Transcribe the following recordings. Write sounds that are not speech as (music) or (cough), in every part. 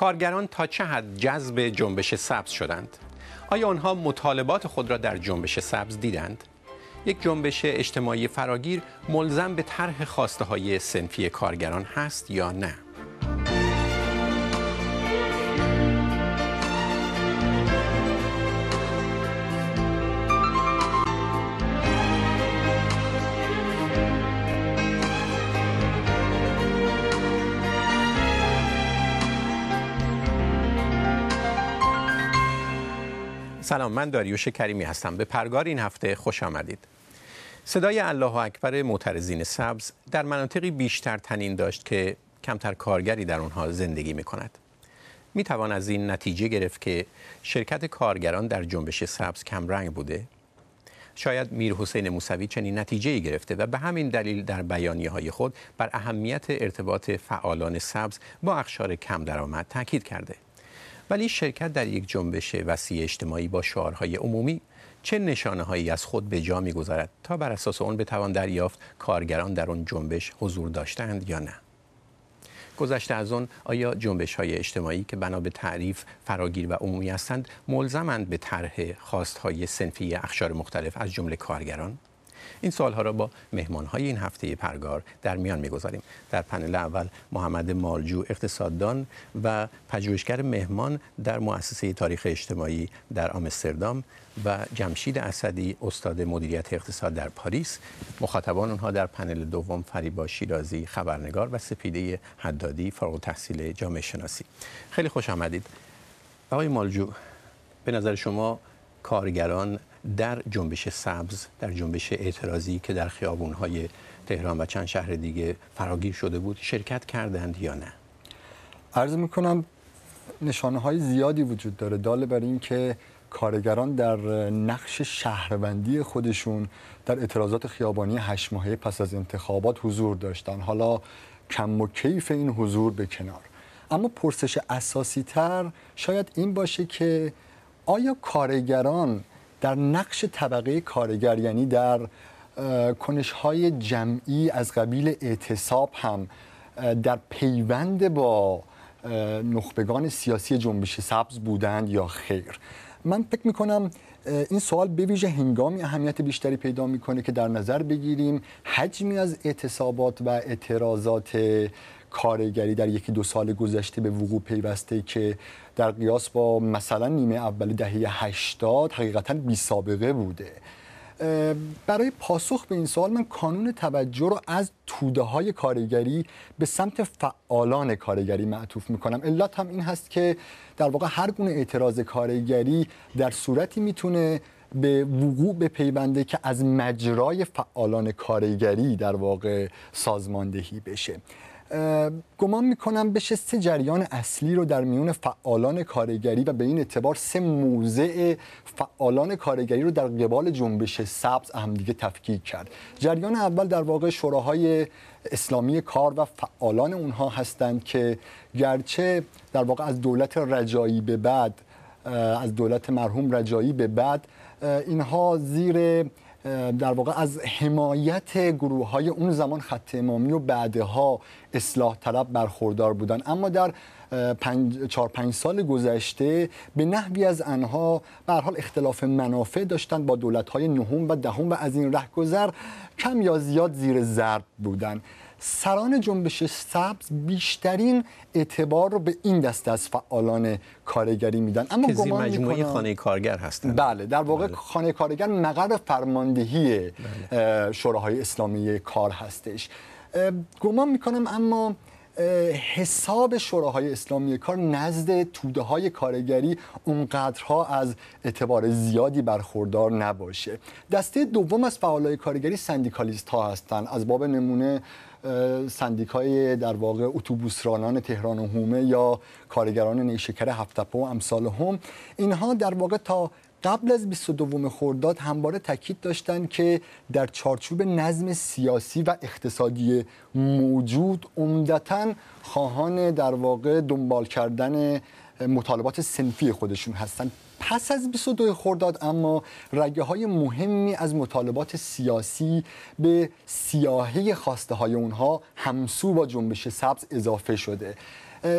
کارگران تا چه حد جذب جنبش سبز شدند؟ آیا آنها مطالبات خود را در جنبش سبز دیدند؟ یک جنبش اجتماعی فراگیر ملزم به طرح خواسته های سنفی کارگران هست یا نه؟ سلام من داریوش کریمی هستم به پرگار این هفته خوش آمدید صدای الله اکبر معترضین سبز در مناطقی بیشتر تنین داشت که کمتر کارگری در آنها زندگی می کند می توان از این نتیجه گرفت که شرکت کارگران در جنبش سبز کم رنگ بوده شاید میر حسین موسوی چنین نتیجه ای گرفته و به همین دلیل در بیانیه های خود بر اهمیت ارتباط فعالان سبز با اخشار کم درآمد تاکید کرده ولی شرکت در یک جنبش وسیع اجتماعی با شعارهای عمومی چه نشانه هایی از خود به جا میگذارد تا بر اساس آن بتوان دریافت کارگران در آن جنبش حضور داشتند یا نه گذشته از آن آیا جنبش های اجتماعی که بنا به تعریف فراگیر و عمومی هستند ملزمند به طرح خواست های سنفی اخشار مختلف از جمله کارگران این ها را با مهمان های این هفته پرگار در میان میگذاریم در پنل اول محمد مالجو اقتصاددان و پژوهشگر مهمان در مؤسسه تاریخ اجتماعی در آمستردام و جمشید اسدی استاد مدیریت اقتصاد در پاریس مخاطبان اونها در پنل دوم فریبا شیرازی خبرنگار و سپیده حدادی فارغ تحصیل جامعه شناسی خیلی خوش آمدید آقای مالجو به نظر شما کارگران در جنبش سبز در جنبش اعتراضی که در خیابون‌های تهران و چند شهر دیگه فراگیر شده بود شرکت کردند یا نه عرض میکنم نشانه های زیادی وجود داره داله بر اینکه کارگران در نقش شهروندی خودشون در اعتراضات خیابانی هشت ماهه پس از انتخابات حضور داشتن حالا کم و کیف این حضور به کنار اما پرسش اساسی تر شاید این باشه که آیا کارگران در نقش طبقه کارگر یعنی در کنش های جمعی از قبیل اعتصاب هم در پیوند با نخبگان سیاسی جنبش سبز بودند یا خیر من فکر کنم این سوال به ویژه هنگامی اهمیت بیشتری پیدا میکنه که در نظر بگیریم حجمی از اعتصابات و اعتراضات کارگری در یکی دو سال گذشته به وقوع پیوسته که در قیاس با مثلا نیمه اول دهه 80 حقیقتا بی سابقه بوده برای پاسخ به این سوال من کانون توجه رو از توده های کارگری به سمت فعالان کارگری معطوف میکنم علت هم این هست که در واقع هر گونه اعتراض کارگری در صورتی میتونه به وقوع به پیونده که از مجرای فعالان کارگری در واقع سازماندهی بشه گمان میکنم بشه سه جریان اصلی رو در میون فعالان کارگری و به این اعتبار سه موضع فعالان کارگری رو در قبال جنبش سبز همدیگه تفکیک کرد جریان اول در واقع شوراهای اسلامی کار و فعالان اونها هستند که گرچه در واقع از دولت رجایی به بعد از دولت مرحوم رجایی به بعد اینها زیر در واقع از حمایت گروه های اون زمان خط امامی و بعدها اصلاح طلب برخوردار بودن اما در پنج، چار پنج سال گذشته به نحوی از آنها به حال اختلاف منافع داشتند با دولت های نهم و دهم و از این گذر کم یا زیاد زیر زرد بودند سران جنبش سبز بیشترین اعتبار رو به این دسته از فعالان کارگری میدن اما که گمان مجموعه خانه کارگر هستن بله در واقع بله. خانه کارگر مقر فرماندهی بله. شوراهای اسلامی کار هستش گمان میکنم اما حساب شوراهای اسلامی کار نزد توده های کارگری اونقدرها از اعتبار زیادی برخوردار نباشه دسته دوم از فعالای کارگری سندیکالیست ها هستند از باب نمونه سندیکای در واقع اتوبوسرانان تهران و هومه یا کارگران نیشکر هفتپا و امثال هم اینها در واقع تا قبل از 22 خرداد همباره تاکید داشتند که در چارچوب نظم سیاسی و اقتصادی موجود عمدتا خواهان در واقع دنبال کردن مطالبات سنفی خودشون هستند پس از 22 خرداد اما رگه های مهمی از مطالبات سیاسی به سیاهی خواسته های اونها همسو با جنبش سبز اضافه شده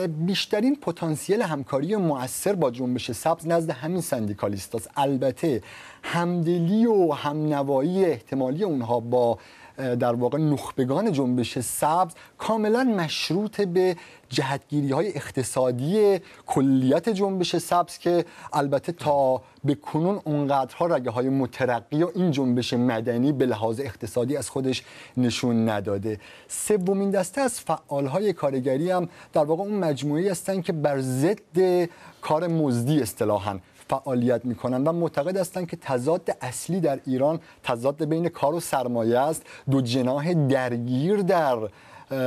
بیشترین پتانسیل همکاری مؤثر با جنبش سبز نزد همین سندیکالیست البته همدلی و همنوایی احتمالی اونها با در واقع نخبگان جنبش سبز کاملا مشروط به جهتگیری های اقتصادی کلیت جنبش سبز که البته تا به کنون اونقدرها رگه های مترقی و این جنبش مدنی به لحاظ اقتصادی از خودش نشون نداده سومین دسته از های کارگری هم در واقع اون مجموعه هستن که بر ضد کار مزدی اصطلاحاً فعالیت میکنن و معتقد هستند که تضاد اصلی در ایران تضاد بین کار و سرمایه است دو جناح درگیر در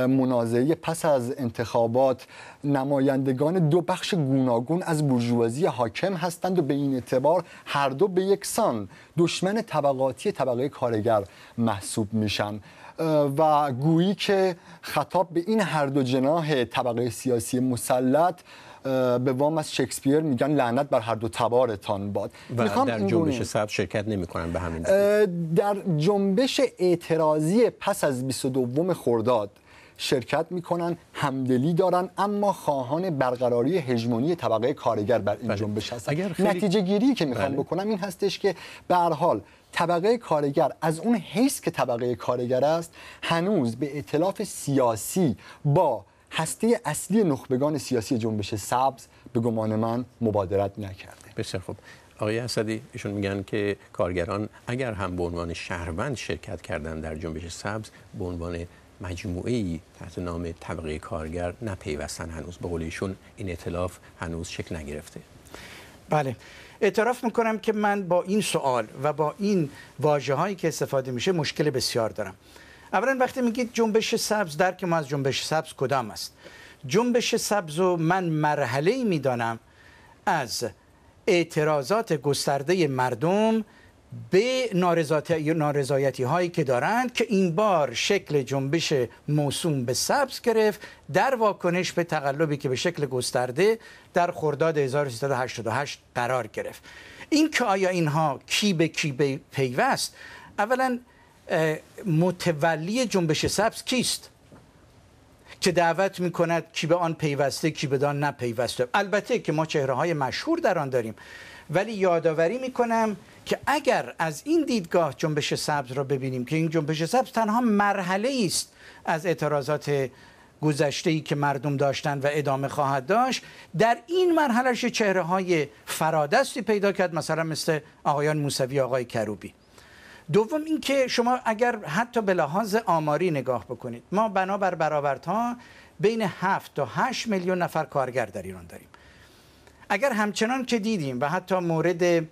منازعه پس از انتخابات نمایندگان دو بخش گوناگون از برجوازی حاکم هستند و به این اعتبار هر دو به یکسان دشمن طبقاتی طبقه کارگر محسوب میشن و گویی که خطاب به این هر دو جناح طبقه سیاسی مسلط به وام از شکسپیر میگن لعنت بر هر دو تبارتان باد و در جنبش سبز شرکت نمیکنن به همین در جنبش اعتراضی پس از 22 خرداد شرکت میکنن همدلی دارن اما خواهان برقراری هژمونی طبقه کارگر بر این بله. جنبش هستن خیلی... نتیجه گیری که میخوام بله. بکنم این هستش که به حال طبقه کارگر از اون حیث که طبقه کارگر است هنوز به اطلاف سیاسی با هسته اصلی نخبگان سیاسی جنبش سبز به گمان من مبادرت نکرده بسیار خوب آقای اسدی ایشون میگن که کارگران اگر هم به عنوان شهروند شرکت کردن در جنبش سبز به عنوان مجموعه ای تحت نام طبقه کارگر نپیوستن هنوز به این اطلاف هنوز شکل نگرفته بله اعتراف میکنم که من با این سوال و با این واژه هایی که استفاده میشه مشکل بسیار دارم اولا وقتی میگید جنبش سبز درک ما از جنبش سبز کدام است جنبش سبز و من مرحله ای میدانم از اعتراضات گسترده مردم به نارضایتی هایی که دارند که این بار شکل جنبش موسوم به سبز گرفت در واکنش به تقلبی که به شکل گسترده در خرداد 1388 قرار گرفت این که آیا اینها کی به کی به پیوست اولا متولی جنبش سبز کیست که دعوت می کند کی به آن پیوسته کی آن نپیوسته البته که ما چهره های مشهور در آن داریم ولی یادآوری میکنم که اگر از این دیدگاه جنبش سبز را ببینیم که این جنبش سبز تنها مرحله است از اعتراضات گذشته ای که مردم داشتن و ادامه خواهد داشت در این مرحله چهره های فرادستی پیدا کرد مثلا مثل آقایان موسوی آقای کروبی دوم اینکه شما اگر حتی به لحاظ آماری نگاه بکنید ما بنابر برآوردها بین 7 تا 8 میلیون نفر کارگر در ایران داریم اگر همچنان که دیدیم و حتی مورد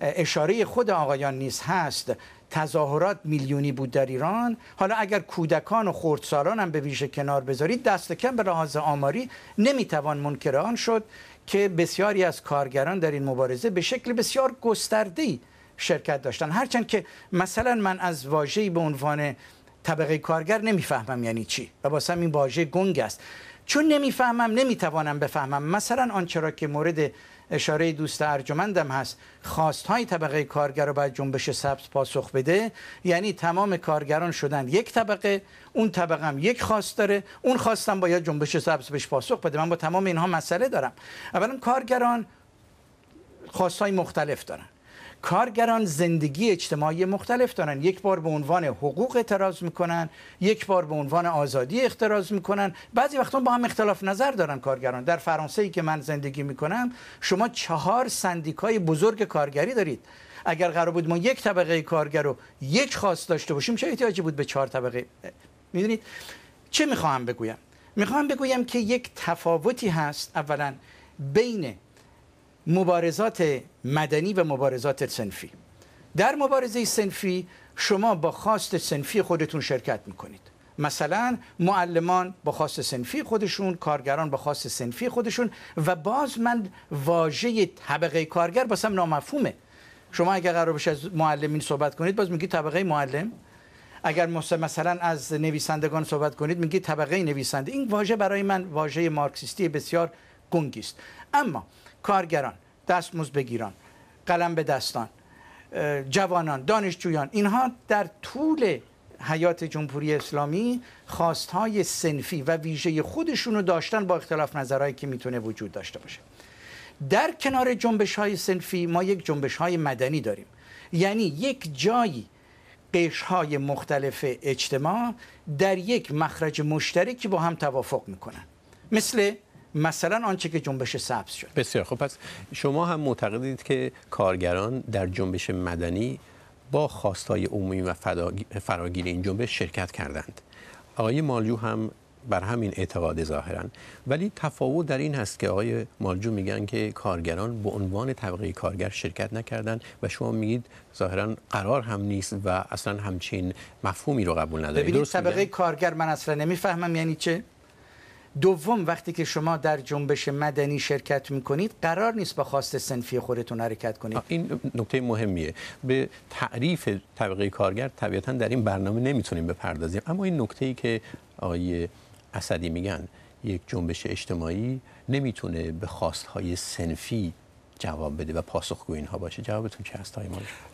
اشاره خود آقایان نیز هست تظاهرات میلیونی بود در ایران حالا اگر کودکان و خردسالان هم به ویژه کنار بذارید دست کم به لحاظ آماری نمیتوان منکر آن شد که بسیاری از کارگران در این مبارزه به شکل بسیار گسترده‌ای شرکت داشتن هرچند که مثلا من از واژه‌ای به عنوان طبقه کارگر نمیفهمم یعنی چی و واسم این واژه گنگ است چون نمیفهمم نمیتوانم بفهمم مثلا آنچه را که مورد اشاره دوست ارجمندم هست خواست های طبقه کارگر رو باید جنبش سبز پاسخ بده یعنی تمام کارگران شدن یک طبقه اون طبقه هم یک خواست داره اون خواستم باید جنبش سبز بهش پاسخ بده من با تمام اینها مسئله دارم اولا کارگران خواست های مختلف دارن کارگران زندگی اجتماعی مختلف دارن یک بار به عنوان حقوق اعتراض میکنن یک بار به عنوان آزادی اعتراض میکنن بعضی وقتا با هم اختلاف نظر دارن کارگران در فرانسه ای که من زندگی میکنم شما چهار سندیکای بزرگ کارگری دارید اگر قرار بود ما یک طبقه کارگر رو یک خاص داشته باشیم چه احتیاجی بود به چهار طبقه میدونید چه میخوام بگویم میخوام بگویم که یک تفاوتی هست اولا بین مبارزات مدنی و مبارزات سنفی در مبارزه سنفی شما با خواست سنفی خودتون شرکت میکنید مثلا معلمان با خواست سنفی خودشون کارگران با خواست سنفی خودشون و باز من واژه طبقه کارگر هم نامفهومه شما اگر قرار بشه از معلمین صحبت کنید باز میگی طبقه معلم اگر مثلا از نویسندگان صحبت کنید میگی طبقه نویسنده این واژه برای من واژه مارکسیستی بسیار گنگی است اما کارگران دستمز بگیران قلم به دستان جوانان دانشجویان اینها در طول حیات جمهوری اسلامی خواستهای سنفی و ویژه خودشون رو داشتن با اختلاف نظرهایی که میتونه وجود داشته باشه در کنار جنبش های سنفی ما یک جنبش های مدنی داریم یعنی یک جایی قشهای های مختلف اجتماع در یک مخرج مشترکی با هم توافق میکنن مثل مثلا آنچه که جنبش سبز شد بسیار خب پس شما هم معتقدید که کارگران در جنبش مدنی با خواستای عمومی و فراگیر این جنبش شرکت کردند آقای مالجو هم بر همین اعتقاد ظاهرا ولی تفاوت در این هست که آقای مالجو میگن که کارگران به عنوان طبقه کارگر شرکت نکردند و شما میگید ظاهرا قرار هم نیست و اصلا همچین مفهومی رو قبول ندارید ببینید طبقه کارگر من اصلا نمیفهمم یعنی چه دوم وقتی که شما در جنبش مدنی شرکت میکنید قرار نیست با خواست سنفی خودتون حرکت کنید این نکته مهمیه به تعریف طبقه کارگر طبیعتا در این برنامه نمیتونیم بپردازیم اما این نکته ای که آقای اسدی میگن یک جنبش اجتماعی نمیتونه به خواستهای سنفی جواب بده و پاسخگو اینها باشه جوابتون چه هست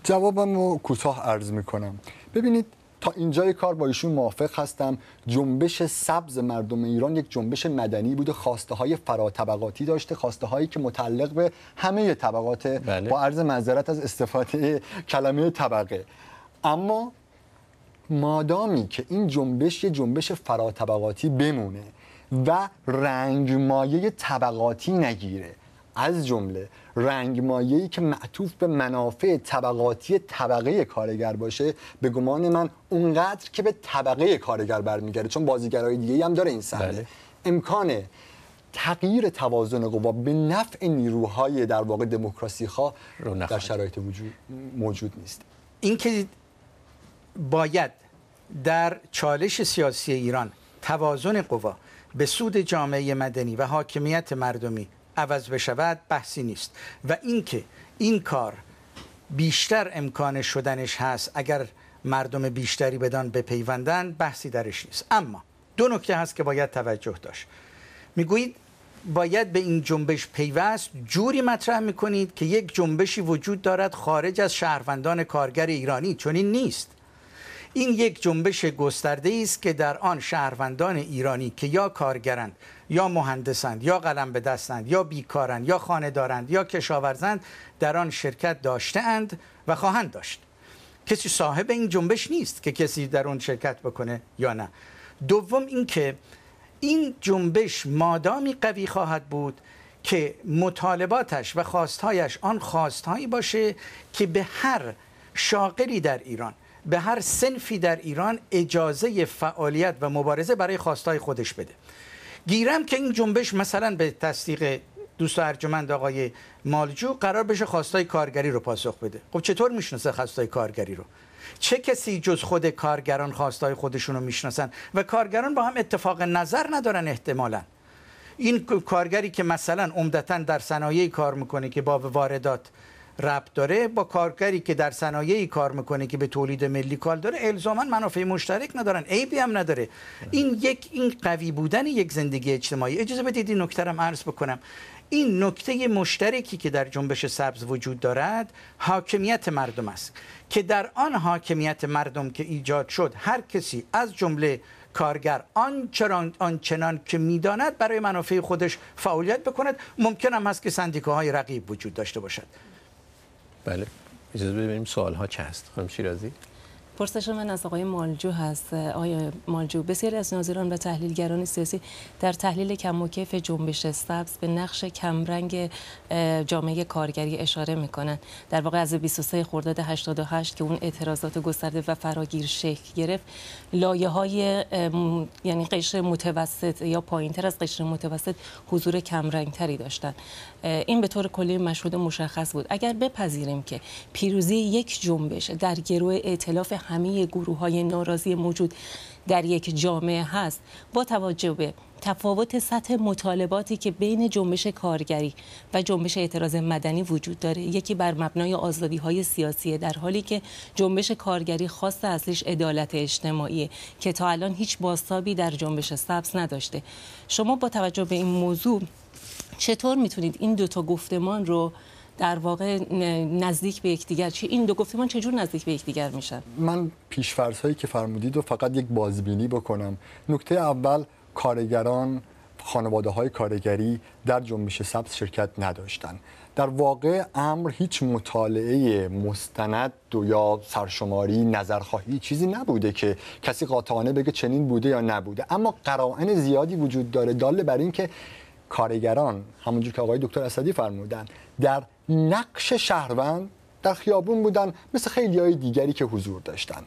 جوابم رو کوتاه عرض میکنم ببینید تا اینجای کار با ایشون موافق هستم جنبش سبز مردم ایران یک جنبش مدنی بوده خواسته های فراطبقاتی داشته خواسته هایی که متعلق به همه طبقات بله. با عرض معذرت از استفاده کلمه طبقه اما مادامی که این جنبش یه جنبش فراطبقاتی بمونه و رنگ مایه طبقاتی نگیره از جمله مایه‌ای که معطوف به منافع طبقاتی طبقه کارگر باشه به گمان من اونقدر که به طبقه کارگر برمیگرده چون بازیگرای دیگه هم داره این صحنه بله. امکان تغییر توازن قوا به نفع نیروهای در واقع دموکراسی خواه در شرایط وجود موجود نیست اینکه باید در چالش سیاسی ایران توازن قوا به سود جامعه مدنی و حاکمیت مردمی عوض بشود بحثی نیست و اینکه این کار بیشتر امکان شدنش هست اگر مردم بیشتری بدان بپیوندن بحثی درش نیست اما دو نکته هست که باید توجه داشت میگویید باید به این جنبش پیوست جوری مطرح میکنید که یک جنبشی وجود دارد خارج از شهروندان کارگر ایرانی چون این نیست این یک جنبش گسترده ای است که در آن شهروندان ایرانی که یا کارگرند یا مهندسند یا قلم به دستند یا بیکارند یا خانه دارند یا کشاورزند در آن شرکت داشته اند و خواهند داشت کسی صاحب این جنبش نیست که کسی در آن شرکت بکنه یا نه دوم اینکه این جنبش مادامی قوی خواهد بود که مطالباتش و خواستهایش آن خواستهایی باشه که به هر شاغلی در ایران به هر سنفی در ایران اجازه فعالیت و مبارزه برای خواستای خودش بده گیرم که این جنبش مثلا به تصدیق دوست ارجمند آقای مالجو قرار بشه خواستای کارگری رو پاسخ بده خب چطور میشناسه خواستای کارگری رو چه کسی جز خود کارگران خواستای خودشون رو میشناسن و کارگران با هم اتفاق نظر ندارن احتمالا این کارگری که مثلا عمدتا در صنایع کار میکنه که با واردات ربط داره با کارگری که در صنایعی کار میکنه که به تولید ملی کال داره الزاما منافع مشترک ندارن عیبی هم نداره این یک این قوی بودن یک زندگی اجتماعی اجازه بدید این نکته عرض بکنم این نکته مشترکی که در جنبش سبز وجود دارد حاکمیت مردم است که در آن حاکمیت مردم که ایجاد شد هر کسی از جمله کارگر آن چنان که میداند برای منافع خودش فعالیت بکند ممکن هم که سندیکاهای رقیب وجود داشته باشد بله اجازه ببینیم سوال ها چه هست خانم شیرازی پرسش من از آقای مالجو هست آیا مالجو بسیاری از ناظران و تحلیلگران سیاسی در تحلیل کم و کیف جنبش سبز به نقش کمرنگ جامعه کارگری اشاره میکنند در واقع از 23 خرداد 88 که اون اعتراضات گسترده و فراگیر شکل گرفت لایه های یعنی قشر متوسط یا پایین تر از قشر متوسط حضور کمرنگ تری داشتن این به طور کلی مشهود مشخص بود اگر بپذیریم که پیروزی یک جنبش در گروه ائتلاف همه گروه های ناراضی موجود در یک جامعه هست با توجه به تفاوت سطح مطالباتی که بین جنبش کارگری و جنبش اعتراض مدنی وجود داره یکی بر مبنای آزادی های سیاسیه در حالی که جنبش کارگری خاص اصلیش عدالت اجتماعی که تا الان هیچ باستابی در جنبش سبز نداشته شما با توجه به این موضوع چطور میتونید این دوتا گفتمان رو در واقع نزدیک به یکدیگر چه این دو گفتمان چجور نزدیک به یکدیگر میشن من پیش هایی که فرمودید رو فقط یک بازبینی بکنم نکته اول کارگران خانواده های کارگری در جنبش سبز شرکت نداشتند در واقع امر هیچ مطالعه مستند یا سرشماری نظرخواهی چیزی نبوده که کسی قاطعانه بگه چنین بوده یا نبوده اما قرائن زیادی وجود داره داله بر اینکه کارگران همونجور که آقای دکتر اسدی فرمودن در نقش شهروند در خیابون بودن مثل خیلی های دیگری که حضور داشتن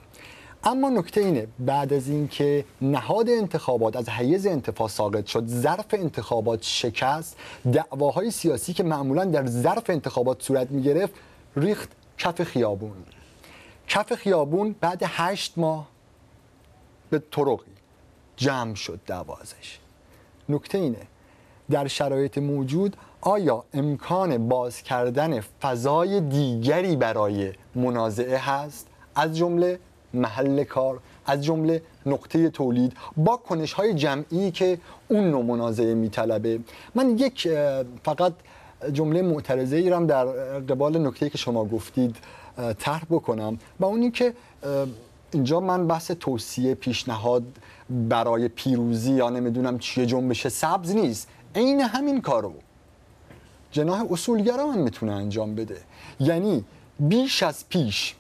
اما نکته اینه بعد از اینکه نهاد انتخابات از حیز انتفاع ساقط شد ظرف انتخابات شکست دعواهای سیاسی که معمولا در ظرف انتخابات صورت می گرفت ریخت کف خیابون کف خیابون بعد هشت ماه به طرقی جمع شد دوازش نکته اینه در شرایط موجود آیا امکان باز کردن فضای دیگری برای منازعه هست از جمله محل کار از جمله نقطه تولید با کنش های جمعی که اون نوع منازعه میطلبه من یک فقط جمله معترضه ایرم در قبال نکته که شما گفتید طرح بکنم و اونی که اینجا من بحث توصیه پیشنهاد برای پیروزی یا نمیدونم چیه جنبش سبز نیست عین همین کار رو جناح اصولگرا هم میتونه انجام بده یعنی بیش از پیش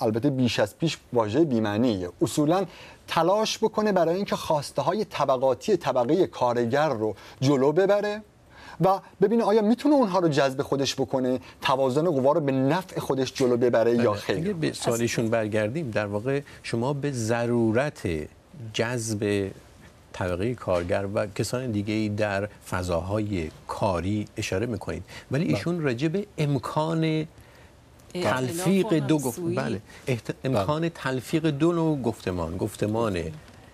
البته بیش از پیش واژه بیمعنیه اصولا تلاش بکنه برای اینکه خواسته های طبقاتی طبقه کارگر رو جلو ببره و ببینه آیا میتونه اونها رو جذب خودش بکنه توازن قوا رو به نفع خودش جلو ببره یا بله. خیر به سالیشون برگردیم در واقع شما به ضرورت جذب طبقه کارگر و کسان دیگه ای در فضاهای کاری اشاره میکنید ولی بله. ایشون رجب امکان تلفیق دو گفت بله احت... بله. امکان تلفیق دو نوع گفتمان گفتمان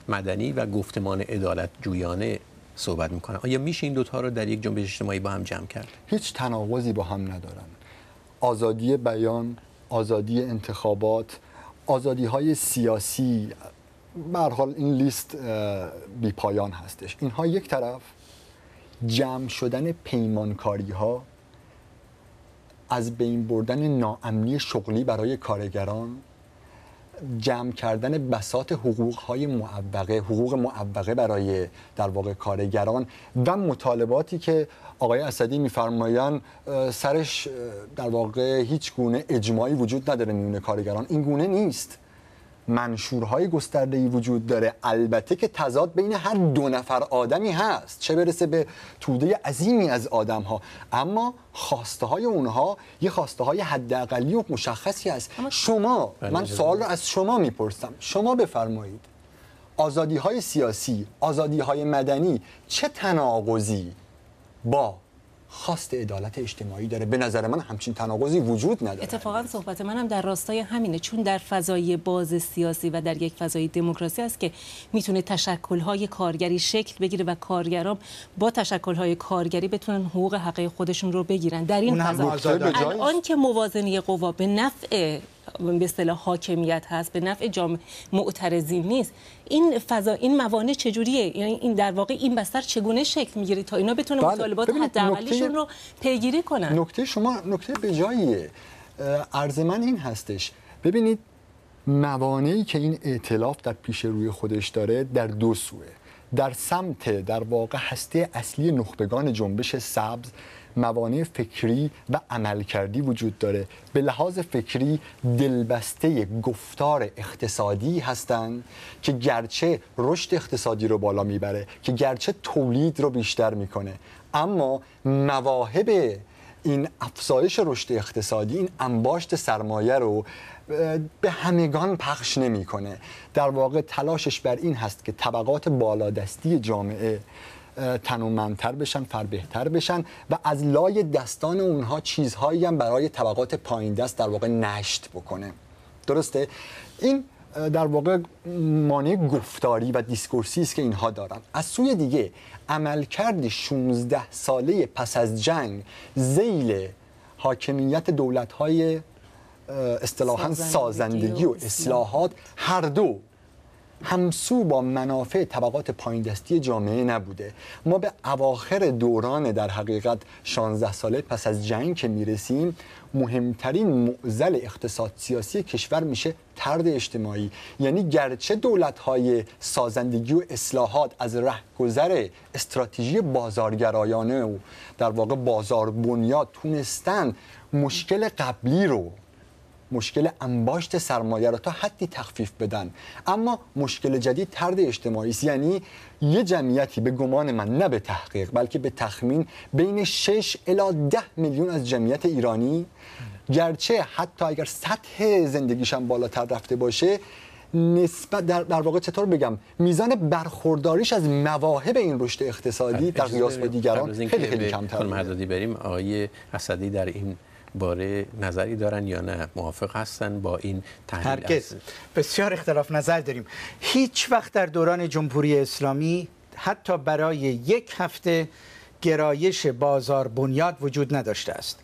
مدنی و گفتمان عدالت جویانه صحبت میکنه آیا میشه این دوتا رو در یک جنبش اجتماعی با هم جمع کرد هیچ تناقضی با هم ندارن آزادی بیان آزادی انتخابات آزادی های سیاسی بر حال این لیست بی پایان هستش اینها یک طرف جمع شدن پیمانکاری ها از بین بردن ناامنی شغلی برای کارگران جمع کردن بسات حقوق های معوقه حقوق معوقه برای در واقع کارگران و مطالباتی که آقای اسدی میفرمایند سرش در واقع هیچ گونه اجماعی وجود نداره میون کارگران این گونه نیست منشورهای گسترده وجود داره البته که تضاد بین هر دو نفر آدمی هست چه برسه به توده عظیمی از آدم ها اما خواسته های اونها یه خواسته های حداقلی و مشخصی است شما بله، من سوال رو از شما میپرسم شما بفرمایید آزادی های سیاسی آزادی های مدنی چه تناقضی با خواست عدالت اجتماعی داره به نظر من همچین تناقضی وجود نداره اتفاقا صحبت منم هم در راستای همینه چون در فضای باز سیاسی و در یک فضای دموکراسی است که میتونه تشکل‌های کارگری شکل بگیره و کارگران با تشکل‌های کارگری بتونن حقوق حقه خودشون رو بگیرن در این فضا الان که موازنه قوا به نفع به اصطلاح حاکمیت هست به نفع جامعه معترضین نیست این فضا این موانع چجوریه یعنی این در واقع این بستر چگونه شکل میگیره تا اینا بتونن بله. مطالبات حداقلیشون رو پیگیری کنن نکته شما نکته به جاییه عرض من این هستش ببینید موانعی که این ائتلاف در پیش روی خودش داره در دو سوه در سمت در واقع هسته اصلی نخبگان جنبش سبز موانع فکری و عملکردی وجود داره به لحاظ فکری دلبسته گفتار اقتصادی هستند که گرچه رشد اقتصادی رو بالا میبره که گرچه تولید رو بیشتر میکنه اما مواهب این افزایش رشد اقتصادی این انباشت سرمایه رو به همگان پخش نمیکنه در واقع تلاشش بر این هست که طبقات بالادستی جامعه تنومندتر بشن بهتر بشن و از لای دستان اونها چیزهایی هم برای طبقات پایین دست در واقع نشت بکنه درسته این در واقع مانع گفتاری و دیسکورسی است که اینها دارن از سوی دیگه عملکرد 16 ساله پس از جنگ زیل حاکمیت دولت های سازندگی و اصلاحات هر دو همسو با منافع طبقات پایین دستی جامعه نبوده ما به اواخر دوران در حقیقت 16 ساله پس از جنگ که میرسیم مهمترین معزل اقتصاد سیاسی کشور میشه ترد اجتماعی یعنی گرچه دولت های سازندگی و اصلاحات از رهگذر استراتژی بازارگرایانه و در واقع بازار بنیاد تونستن مشکل قبلی رو مشکل انباشت سرمایه را تا حدی تخفیف بدن اما مشکل جدید ترد اجتماعی است یعنی یه جمعیتی به گمان من نه به تحقیق بلکه به تخمین بین 6 الا 10 میلیون از جمعیت ایرانی گرچه حتی اگر سطح زندگیشم بالاتر رفته باشه نسبت در, واقع چطور بگم میزان برخورداریش از مواهب این رشد اقتصادی آره، در قیاس با دیگران خیلی خیلی کمتر بریم آقای اسدی در این باره نظری دارن یا نه موافق هستن با این تحلیل بسیار اختلاف نظر داریم هیچ وقت در دوران جمهوری اسلامی حتی برای یک هفته گرایش بازار بنیاد وجود نداشته است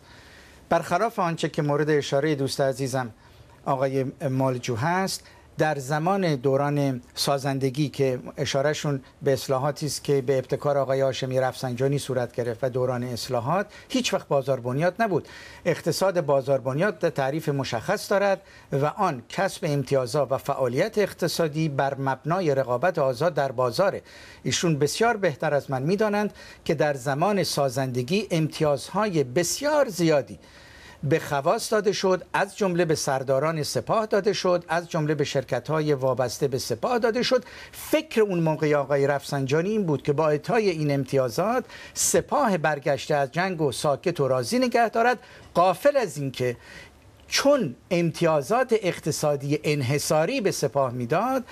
برخلاف آنچه که مورد اشاره دوست عزیزم آقای مالجو هست در زمان دوران سازندگی که اشارهشون به اصلاحاتی است که به ابتکار آقای هاشمی رفسنجانی صورت گرفت و دوران اصلاحات هیچ وقت بازار بنیاد نبود اقتصاد بازار بنیاد تعریف مشخص دارد و آن کسب امتیازها و فعالیت اقتصادی بر مبنای رقابت آزاد در بازاره ایشون بسیار بهتر از من میدانند که در زمان سازندگی امتیازهای بسیار زیادی به خواست داده شد از جمله به سرداران سپاه داده شد از جمله به شرکت های وابسته به سپاه داده شد فکر اون موقع آقای رفسنجانی این بود که با اعطای این امتیازات سپاه برگشته از جنگ و ساکت و راضی نگه دارد قافل از اینکه چون امتیازات اقتصادی انحصاری به سپاه میداد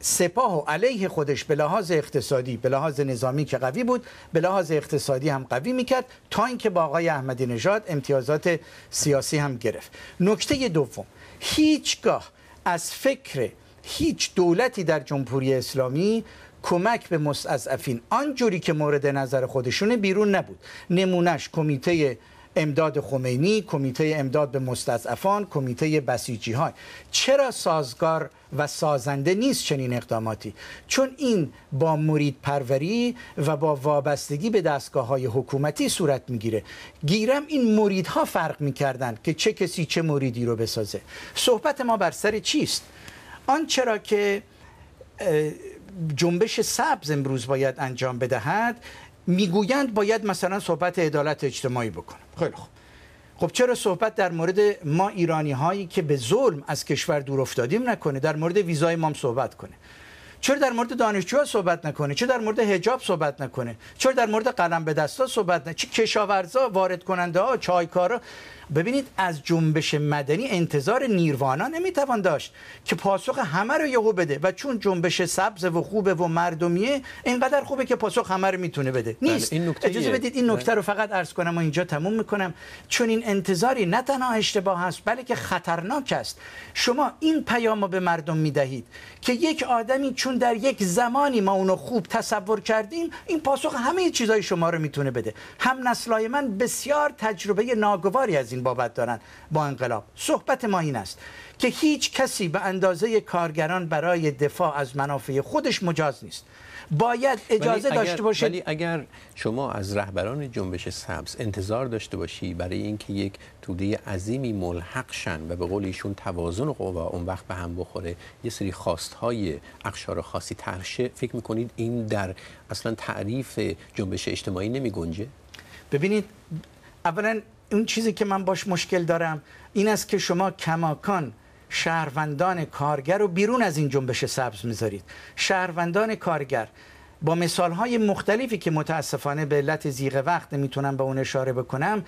سپاه و علیه خودش به لحاظ اقتصادی به لحاظ نظامی که قوی بود به لحاظ اقتصادی هم قوی میکرد تا اینکه با آقای احمدی نژاد امتیازات سیاسی هم گرفت نکته دوم هیچگاه از فکر هیچ دولتی در جمهوری اسلامی کمک به مستضعفین آنجوری که مورد نظر خودشونه بیرون نبود نمونش کمیته امداد خمینی کمیته امداد به مستضعفان کمیته بسیجی های چرا سازگار و سازنده نیست چنین اقداماتی چون این با مرید پروری و با وابستگی به دستگاه های حکومتی صورت میگیره گیرم این مریدها فرق میکردن که چه کسی چه مریدی رو بسازه صحبت ما بر سر چیست آنچه را که جنبش سبز امروز باید انجام بدهد میگویند باید مثلا صحبت عدالت اجتماعی بکنم خیلی خوب خب چرا صحبت در مورد ما ایرانی هایی که به ظلم از کشور دور افتادیم نکنه در مورد ویزای ما صحبت کنه چرا در مورد دانشجوها صحبت نکنه چرا در مورد حجاب صحبت نکنه چرا در مورد قلم به دستا صحبت نکنه چه کشاورزا وارد کننده ها چایکارا ببینید از جنبش مدنی انتظار نیروانا نمیتوان داشت که پاسخ همه رو یهو بده و چون جنبش سبز و خوبه و مردمیه اینقدر خوبه که پاسخ همه رو میتونه بده بله، نیست این نکته اجازه بدید این نکته رو بله. فقط عرض کنم و اینجا تموم میکنم چون این انتظاری نه تنها اشتباه است بلکه خطرناک است شما این پیام رو به مردم میدهید که یک آدمی چون در یک زمانی ما اونو خوب تصور کردیم این پاسخ همه چیزای شما رو میتونه بده هم نسلای من بسیار تجربه ناگواری از این این دارن با انقلاب صحبت ما این است که هیچ کسی به اندازه کارگران برای دفاع از منافع خودش مجاز نیست باید اجازه داشته باشه ولی اگر شما از رهبران جنبش سبز انتظار داشته باشی برای اینکه یک توده عظیمی ملحق شن و به قول ایشون توازن قوا اون وقت به هم بخوره یه سری خواستهای اقشار خاصی ترشه فکر میکنید این در اصلا تعریف جنبش اجتماعی نمی گنجه؟ ببینید اولا اون چیزی که من باش مشکل دارم این است که شما کماکان شهروندان کارگر رو بیرون از این جنبش سبز میذارید شهروندان کارگر با های مختلفی که متاسفانه به علت زیغ وقت نمیتونم به اون اشاره بکنم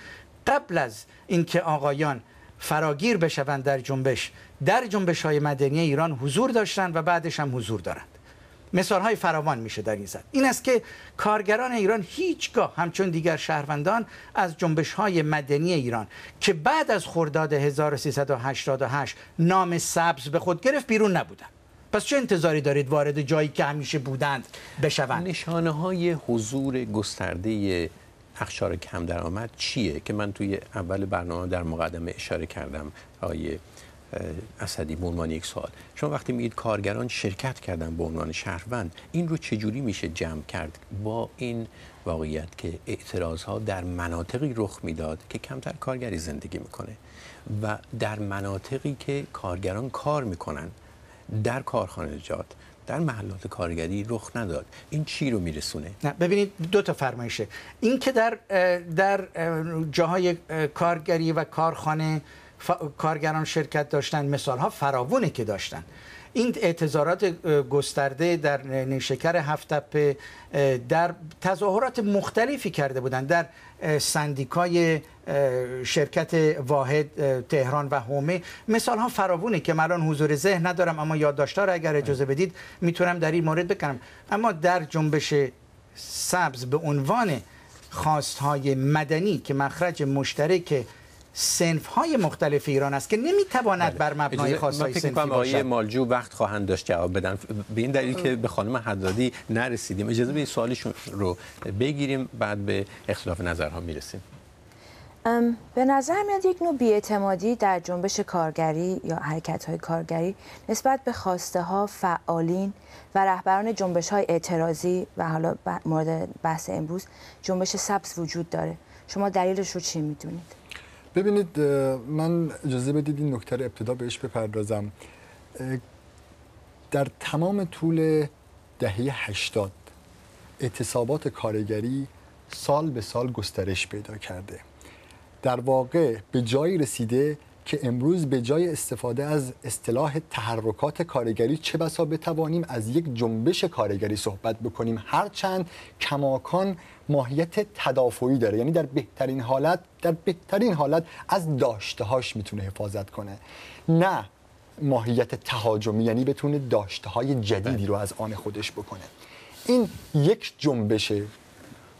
قبل از اینکه آقایان فراگیر بشوند در جنبش در جنبش های مدنی ایران حضور داشتند و بعدش هم حضور دارند مثال های فراوان میشه در این زد این است که کارگران ایران هیچگاه همچون دیگر شهروندان از جنبش های مدنی ایران که بعد از خرداد 1388 نام سبز به خود گرفت بیرون نبودند پس چه انتظاری دارید وارد جایی که همیشه بودند بشوند نشانه های حضور گسترده اخشار کم درآمد چیه که من توی اول برنامه در مقدمه اشاره کردم آیه اسدی به عنوان یک سوال شما وقتی میگید کارگران شرکت کردن به عنوان شهروند این رو چجوری میشه جمع کرد با این واقعیت که اعتراض ها در مناطقی رخ میداد که کمتر کارگری زندگی میکنه و در مناطقی که کارگران کار میکنن در کارخانه جات در محلات کارگری رخ نداد این چی رو میرسونه نه ببینید دو تا فرمایشه این که در در جاهای کارگری و کارخانه کارگران شرکت داشتن مثال ها فراوونه که داشتن این اعتظارات گسترده در نیشکر هفتپه در تظاهرات مختلفی کرده بودند در سندیکای شرکت واحد تهران و هومه مثال ها فراوونه که من حضور ذهن ندارم اما یادداشت را اگر اجازه بدید میتونم در این مورد بکنم اما در جنبش سبز به عنوان خواستهای مدنی که مخرج مشترک سنف های مختلف ایران است که نمیتواند بله. بر مبنای خاص های سنفی باشد آقای مالجو وقت خواهند داشت جواب بدن به این دلیل که به خانم حدادی نرسیدیم اجازه بدید سوالشون رو بگیریم بعد به اختلاف نظرها میرسیم به نظر میاد یک نوع بیاعتمادی در جنبش کارگری یا حرکت های کارگری نسبت به خواسته ها فعالین و رهبران جنبش های اعتراضی و حالا مورد بحث امروز جنبش سبز وجود داره شما دلیلش رو چی میدونید؟ ببینید من اجازه بدید این نکته ابتدا بهش بپردازم در تمام طول دهه 80 اعتصابات کارگری سال به سال گسترش پیدا کرده در واقع به جایی رسیده که امروز به جای استفاده از اصطلاح تحرکات کارگری چه بسا بتوانیم از یک جنبش کارگری صحبت بکنیم هرچند کماکان ماهیت تدافعی داره یعنی در بهترین حالت در بهترین حالت از هاش میتونه حفاظت کنه نه ماهیت تهاجمی یعنی بتونه داشته های جدیدی رو از آن خودش بکنه این یک جنبشه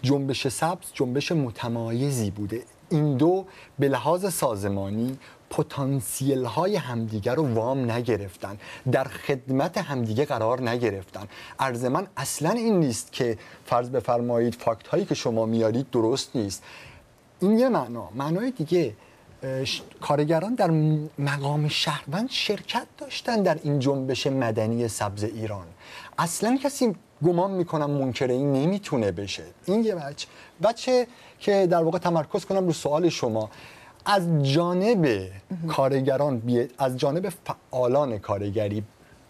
جنبش سبز جنبش متمایزی بوده این دو به لحاظ سازمانی پتانسیل های همدیگر رو وام نگرفتن در خدمت همدیگه قرار نگرفتن عرض من اصلا این نیست که فرض بفرمایید فاکت هایی که شما میارید درست نیست این یه معنا معنای دیگه کارگران در مقام شهروند شرکت داشتن در این جنبش مدنی سبز ایران اصلا کسی گمان میکنم منکر این نمیتونه بشه این یه بچه بچه که در واقع تمرکز کنم رو سوال شما از جانب کارگران از جانب فعالان کارگری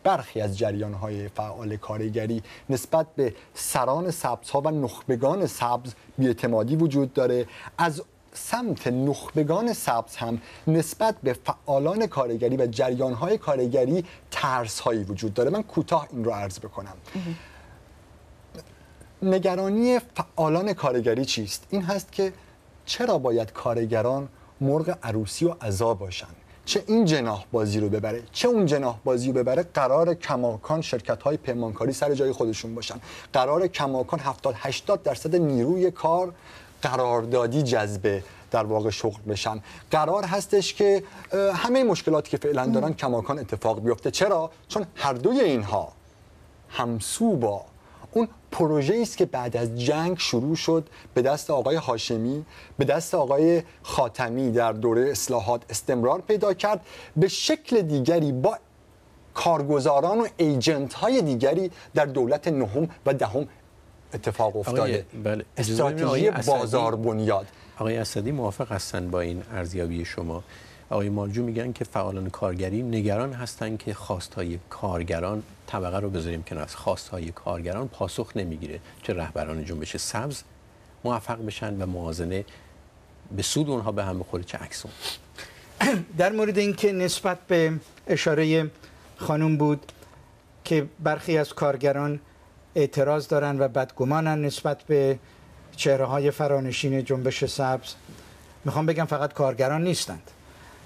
برخی از جریان های فعال کارگری نسبت به سران سبز ها و نخبگان سبز بیاعتمادی وجود داره از سمت نخبگان سبز هم نسبت به فعالان کارگری و جریان های کارگری ترس هایی وجود داره من کوتاه این رو عرض بکنم نگرانی فعالان کارگری چیست این هست که چرا باید کارگران مرغ عروسی و عذا باشند چه این جناح بازی رو ببره چه اون جناح بازی رو ببره قرار کماکان شرکت های پیمانکاری سر جای خودشون باشن قرار کماکان 70 80 درصد نیروی کار قراردادی جذبه در واقع شغل بشن قرار هستش که همه مشکلاتی که فعلا دارن کماکان اتفاق بیفته چرا چون هر دوی اینها همسو با اون پروژه ای است که بعد از جنگ شروع شد به دست آقای هاشمی به دست آقای خاتمی در دوره اصلاحات استمرار پیدا کرد به شکل دیگری با کارگزاران و ایجنت های دیگری در دولت نهم و دهم اتفاق افتاده بله. استراتژی بازار بنیاد آقای اسدی موافق هستند با این ارزیابی شما آقای مالجو میگن که فعالان کارگری نگران هستند که خواستهای کارگران طبقه رو بذاریم کنار از خواستهای کارگران پاسخ نمیگیره چه رهبران جنبش سبز موفق بشن و موازنه به سود اونها به هم بخوره چه عکس در مورد اینکه نسبت به اشاره خانم بود که برخی از کارگران اعتراض دارن و بدگمانن نسبت به چهره های فرانشین جنبش سبز میخوام بگم فقط کارگران نیستند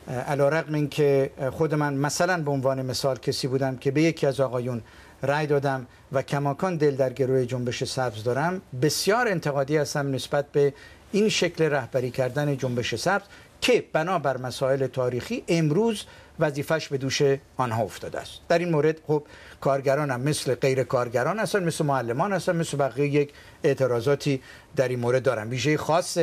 علا رقم این خود من مثلا به عنوان مثال کسی بودم که به یکی از آقایون رأی دادم و کماکان دل در گروه جنبش سبز دارم بسیار انتقادی هستم نسبت به این شکل رهبری کردن جنبش سبز که بنابر مسائل تاریخی امروز وظیفش به دوش آنها افتاده است در این مورد خب کارگران هم مثل غیر کارگران هستن مثل معلمان هستن مثل بقیه یک اعتراضاتی در این مورد دارن ویژه خاص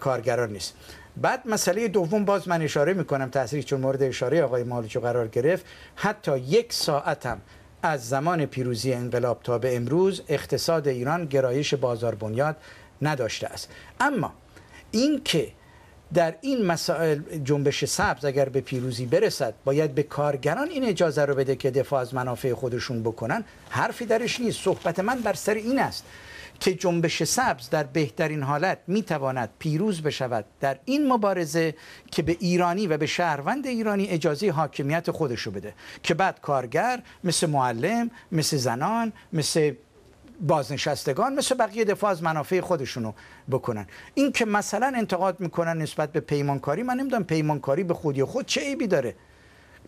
کارگران نیست بعد مسئله دوم باز من اشاره میکنم تحصیل چون مورد اشاره آقای مالچو قرار گرفت حتی یک ساعت هم از زمان پیروزی انقلاب تا به امروز اقتصاد ایران گرایش بازار بنیاد نداشته است اما اینکه در این مسائل جنبش سبز اگر به پیروزی برسد باید به کارگران این اجازه رو بده که دفاع از منافع خودشون بکنن حرفی درش نیست صحبت من بر سر این است که جنبش سبز در بهترین حالت میتواند پیروز بشود در این مبارزه که به ایرانی و به شهروند ایرانی اجازه حاکمیت خودشو بده که بعد کارگر مثل معلم مثل زنان مثل بازنشستگان مثل بقیه دفاع از منافع خودشونو بکنن این که مثلا انتقاد میکنن نسبت به پیمانکاری من نمیدونم پیمانکاری به خودی خود چه عیبی داره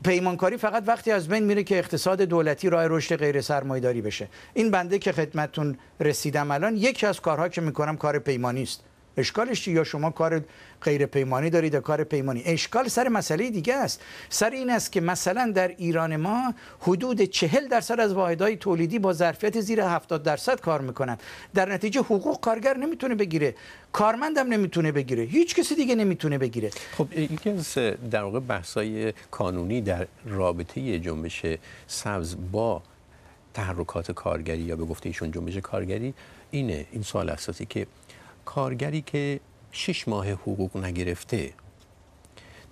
پیمانکاری فقط وقتی از بین میره که اقتصاد دولتی راه رشد غیر سرمایه‌داری بشه این بنده که خدمتون رسیدم الان یکی از کارها که میکنم کار پیمانی است اشکالش چی یا شما کار غیر پیمانی دارید یا کار پیمانی اشکال سر مسئله دیگه است سر این است که مثلا در ایران ما حدود چهل درصد از واحدهای تولیدی با ظرفیت زیر 70 درصد کار میکنند در نتیجه حقوق کارگر نمیتونه بگیره کارمندم نمیتونه بگیره هیچ کسی دیگه نمیتونه بگیره خب یکی از در واقع بحثای قانونی در رابطه جنبش سبز با تحرکات کارگری یا به گفته ایشون جنبش کارگری اینه این سوال اساسی که کارگری که شش ماه حقوق نگرفته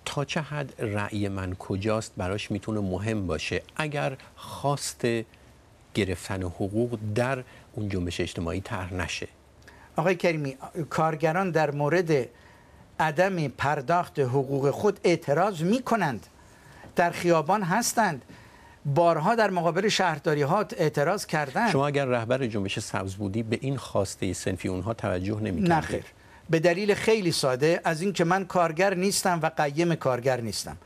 تا چه حد رأی من کجاست براش میتونه مهم باشه اگر خواست گرفتن حقوق در اون جنبش اجتماعی تر نشه آقای کریمی کارگران در مورد عدم پرداخت حقوق خود اعتراض میکنند در خیابان هستند بارها در مقابل شهرداری ها اعتراض کردن شما اگر رهبر جنبش سبز بودی به این خواسته سنفی اونها توجه نمی نخیر به دلیل خیلی ساده از اینکه من کارگر نیستم و قیم کارگر نیستم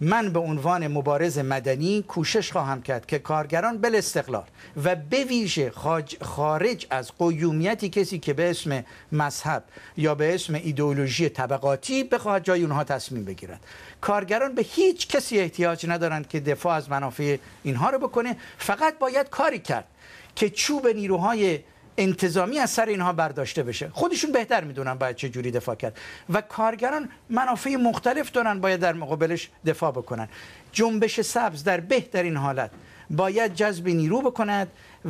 من به عنوان مبارز مدنی کوشش خواهم کرد که کارگران بل استقلال و به ویژه خارج از قیومیتی کسی که به اسم مذهب یا به اسم ایدئولوژی طبقاتی بخواهد جای اونها تصمیم بگیرد کارگران به هیچ کسی احتیاج ندارند که دفاع از منافع اینها رو بکنه فقط باید کاری کرد که چوب نیروهای انتظامی از سر اینها برداشته بشه خودشون بهتر میدونن باید چه جوری دفاع کرد و کارگران منافع مختلف دارن باید در مقابلش دفاع بکنن جنبش سبز در بهترین حالت باید جذب نیرو بکند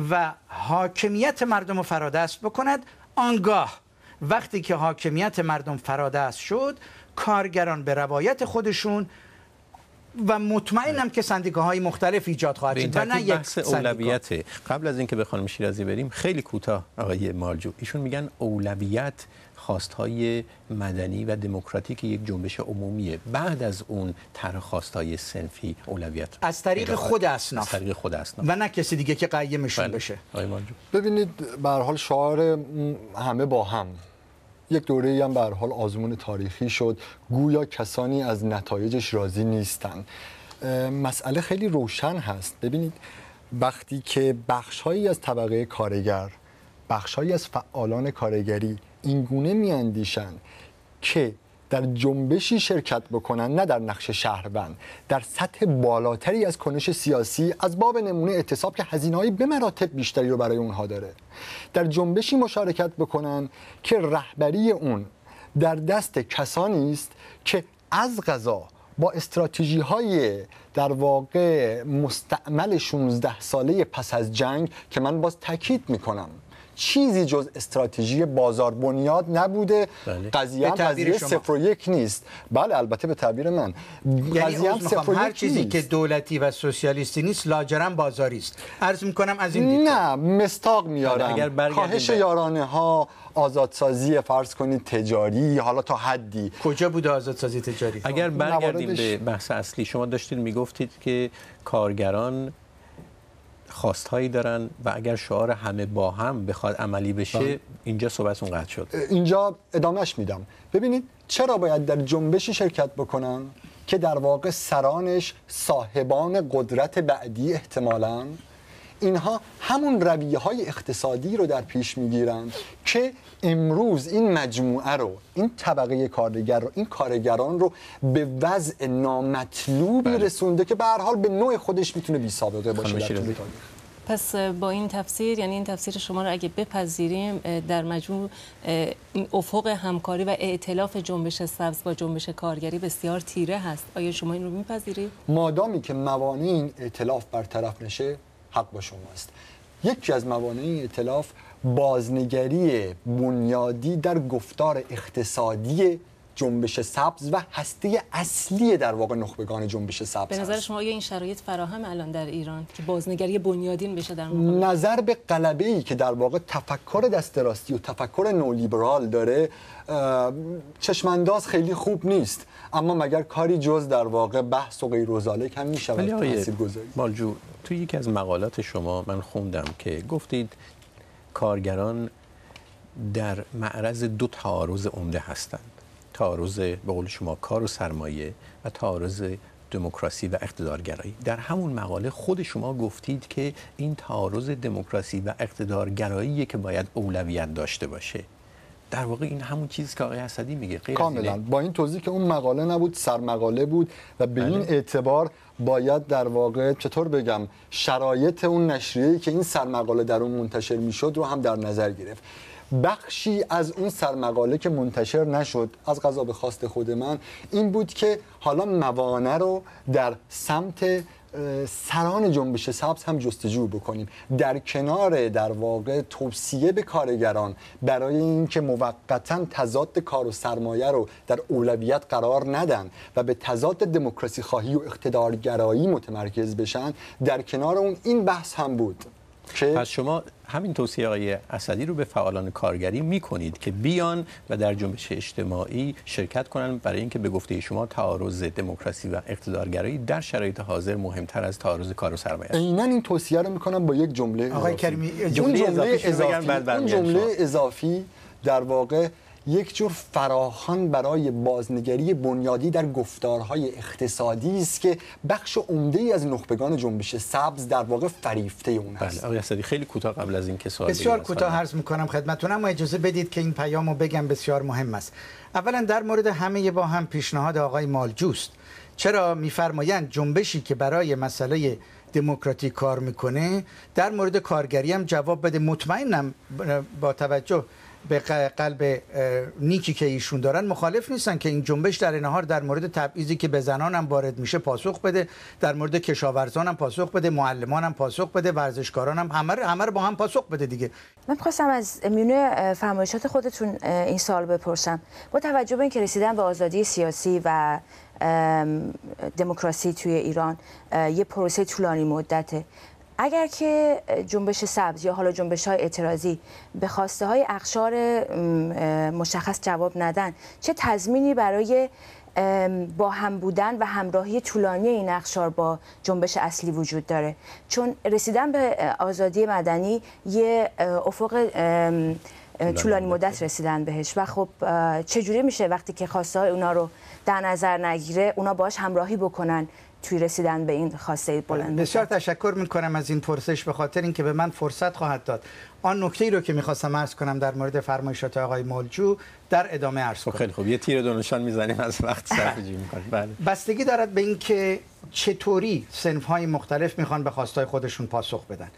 و حاکمیت مردم رو فرادست بکند آنگاه وقتی که حاکمیت مردم فرادست شد کارگران به روایت خودشون و مطمئنم بله. که های مختلف ایجاد خواهد شد و نه یک اولویت قبل از اینکه به خانم شیرازی بریم خیلی کوتاه آقای مالجو ایشون میگن اولویت خواستهای مدنی و دموکراتیک یک جنبش عمومیه بعد از اون طرح های سنفی اولویت از طریق خود اصناف از طریق خود و نه کسی دیگه که قیمشون بله. بشه ببینید به حال شعار همه با هم یک دوره هم به حال آزمون تاریخی شد گویا کسانی از نتایجش راضی نیستند. مسئله خیلی روشن هست ببینید وقتی که بخشهایی از طبقه کارگر بخشهایی از فعالان کارگری اینگونه میاندیشند که در جنبشی شرکت بکنند نه در نقش شهروند در سطح بالاتری از کنش سیاسی از باب نمونه اعتصاب که هزینه‌های به مراتب بیشتری رو برای اونها داره در جنبشی مشارکت بکنند که رهبری اون در دست کسانی است که از غذا با استراتژی های در واقع مستعمل 16 ساله پس از جنگ که من باز تاکید میکنم چیزی جز استراتژی بازار بنیاد نبوده بله. قضیه هم قضیه صفر و یک نیست بله البته به تعبیر من یعنی قضیه هم صفر هر چیزی که دولتی و سوسیالیستی نیست لاجرم بازاری است عرض میکنم از این دیدگاه نه مستاق میارم اگر کاهش یارانه ها آزادسازی فرض کنید تجاری حالا تا حدی کجا بود آزادسازی تجاری اگر خب، برگردیم به بحث اصلی شما داشتید میگفتید که کارگران خواستهایی دارن و اگر شعار همه با هم بخواد عملی بشه اینجا صحبتون قطع شد اینجا ادامهش میدم ببینید چرا باید در جنبشی شرکت بکنن که در واقع سرانش صاحبان قدرت بعدی احتمالاً اینها همون رویه های اقتصادی رو در پیش میگیرند که امروز این مجموعه رو این طبقه کارگر رو این کارگران رو به وضع نامطلوبی بله. رسونده که به هر حال به نوع خودش میتونه بی سابقه باشه پس با این تفسیر یعنی این تفسیر شما رو اگه بپذیریم در مجموع افق همکاری و ائتلاف جنبش سبز با جنبش کارگری بسیار تیره هست آیا شما این رو میپذیرید مادامی که موانع این ائتلاف برطرف نشه حق با شماست یکی از موانع این اطلاف بازنگری بنیادی در گفتار اقتصادی جنبش سبز و هسته اصلی در واقع نخبگان جنبش سبز به نظر شما این شرایط فراهم الان در ایران که بازنگری بنیادین بشه در نظر به قلبه ای که در واقع تفکر دست راستی و تفکر نولیبرال داره چشمانداز خیلی خوب نیست اما مگر کاری جز در واقع بحث و غیر روزاله کم هم میشود مالجو تو یکی از مقالات شما من خوندم که گفتید کارگران در معرض دو تعارض عمده هستند تعارض به قول شما کار و سرمایه و تعارض دموکراسی و اقتدارگرایی در همون مقاله خود شما گفتید که این تعارض دموکراسی و اقتدارگرایی که باید اولویت داشته باشه در واقع این همون چیزی که آقای اسدی میگه کاملا با این توضیح که اون مقاله نبود سرمقاله بود و به این بله. اعتبار باید در واقع چطور بگم شرایط اون نشریه‌ای که این سرمقاله در اون منتشر میشد رو هم در نظر گرفت بخشی از اون سرمقاله که منتشر نشد از غذا به خواست خود من این بود که حالا موانع رو در سمت سران جنبش سبز هم جستجو بکنیم در کنار در واقع توصیه به کارگران برای اینکه موقتا تضاد کار و سرمایه رو در اولویت قرار ندن و به تضاد دموکراسی خواهی و اقتدارگرایی متمرکز بشن در کنار اون این بحث هم بود پس شما همین توصیه آقای اسدی رو به فعالان کارگری میکنید که بیان و در جنبش اجتماعی شرکت کنند برای اینکه به گفته شما تعارض دموکراسی و اقتدارگرایی در شرایط حاضر مهمتر از تعارض کار و سرمایه اینن این توصیه رو کنم با یک جمله آقای کریمی جمله اضافی, اضافی در واقع یک جور فراخان برای بازنگری بنیادی در گفتارهای اقتصادی است که بخش عمده ای از نخبگان جنبش سبز در واقع فریفته اون هست بله آقای خیلی کوتاه قبل از اینکه سوال بسیار کوتاه عرض می‌کنم خدمتتون اما اجازه بدید که این پیامو بگم بسیار مهم است اولا در مورد همه با هم پیشنهاد آقای مالجوست چرا میفرمایند جنبشی که برای مسئله دموکراتیک کار میکنه در مورد کارگری هم جواب بده مطمئنم با توجه به قلب نیکی که ایشون دارن مخالف نیستن که این جنبش در نهار در مورد تبعیضی که به زنان هم وارد میشه پاسخ بده در مورد کشاورزان هم پاسخ بده معلمان هم پاسخ بده ورزشکاران هم همه همه با هم پاسخ بده دیگه من خواستم از میونه فرمایشات خودتون این سال بپرسم با توجه به اینکه رسیدن به آزادی سیاسی و دموکراسی توی ایران یه پروسه طولانی مدته اگر که جنبش سبز یا حالا جنبش های اعتراضی به خواسته های اخشار مشخص جواب ندن چه تضمینی برای با هم بودن و همراهی طولانی این اخشار با جنبش اصلی وجود داره چون رسیدن به آزادی مدنی یه افق طولانی مدت رسیدن بهش و خب چجوری میشه وقتی که خواسته های اونا رو در نظر نگیره اونا باش همراهی بکنن توی رسیدن به این خواسته آره، بلند بسیار تشکر میکنم از این پرسش به خاطر اینکه به من فرصت خواهد داد آن نکته ای رو که میخواستم عرض کنم در مورد فرمایشات آقای مالجو در ادامه عرض خب، کنم خیلی خوب یه تیر دونشان میزنیم از وقت صرفه‌جویی (laughs) میکنیم بله بستگی دارد به اینکه چطوری صنف های مختلف میخوان به خواستای خودشون پاسخ بدن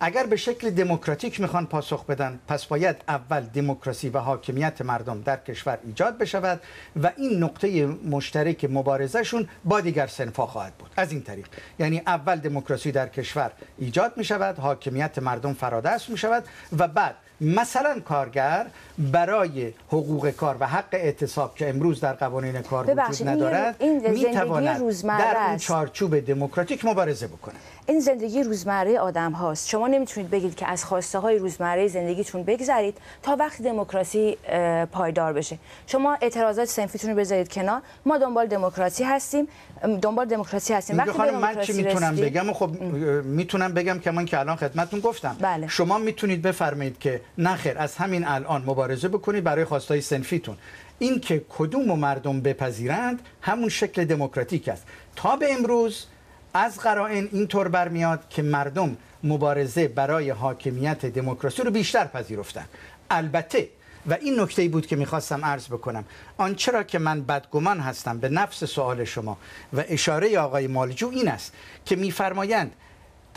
اگر به شکل دموکراتیک میخوان پاسخ بدن پس باید اول دموکراسی و حاکمیت مردم در کشور ایجاد بشود و این نقطه مشترک مبارزهشون با دیگر سنفا خواهد بود از این طریق یعنی اول دموکراسی در کشور ایجاد میشود حاکمیت مردم فرادست میشود شود و بعد مثلا کارگر برای حقوق کار و حق اعتصاب که امروز در قوانین کار وجود ندارد این میتواند در اون چارچوب دموکراتیک مبارزه بکنه این زندگی روزمره آدم هاست شما نمیتونید بگید که از خواسته های روزمره زندگیتون بگذرید تا وقت دموکراسی پایدار بشه شما اعتراضات سنفیتون رو بذارید کنار ما دنبال دموکراسی هستیم دنبال دموکراسی هستیم وقتی من چی میتونم بگم خب میتونم بگم که من که الان خدمتتون گفتم بله. شما میتونید بفرمایید که نخیر از همین الان مبارزه بکنید برای خواستای سنفیتون این که کدوم مردم بپذیرند همون شکل دموکراتیک است تا به امروز از قرائن اینطور برمیاد که مردم مبارزه برای حاکمیت دموکراسی رو بیشتر پذیرفتند البته و این نکته بود که میخواستم عرض بکنم آنچه را که من بدگمان هستم به نفس سوال شما و اشاره آقای مالجو این است که میفرمایند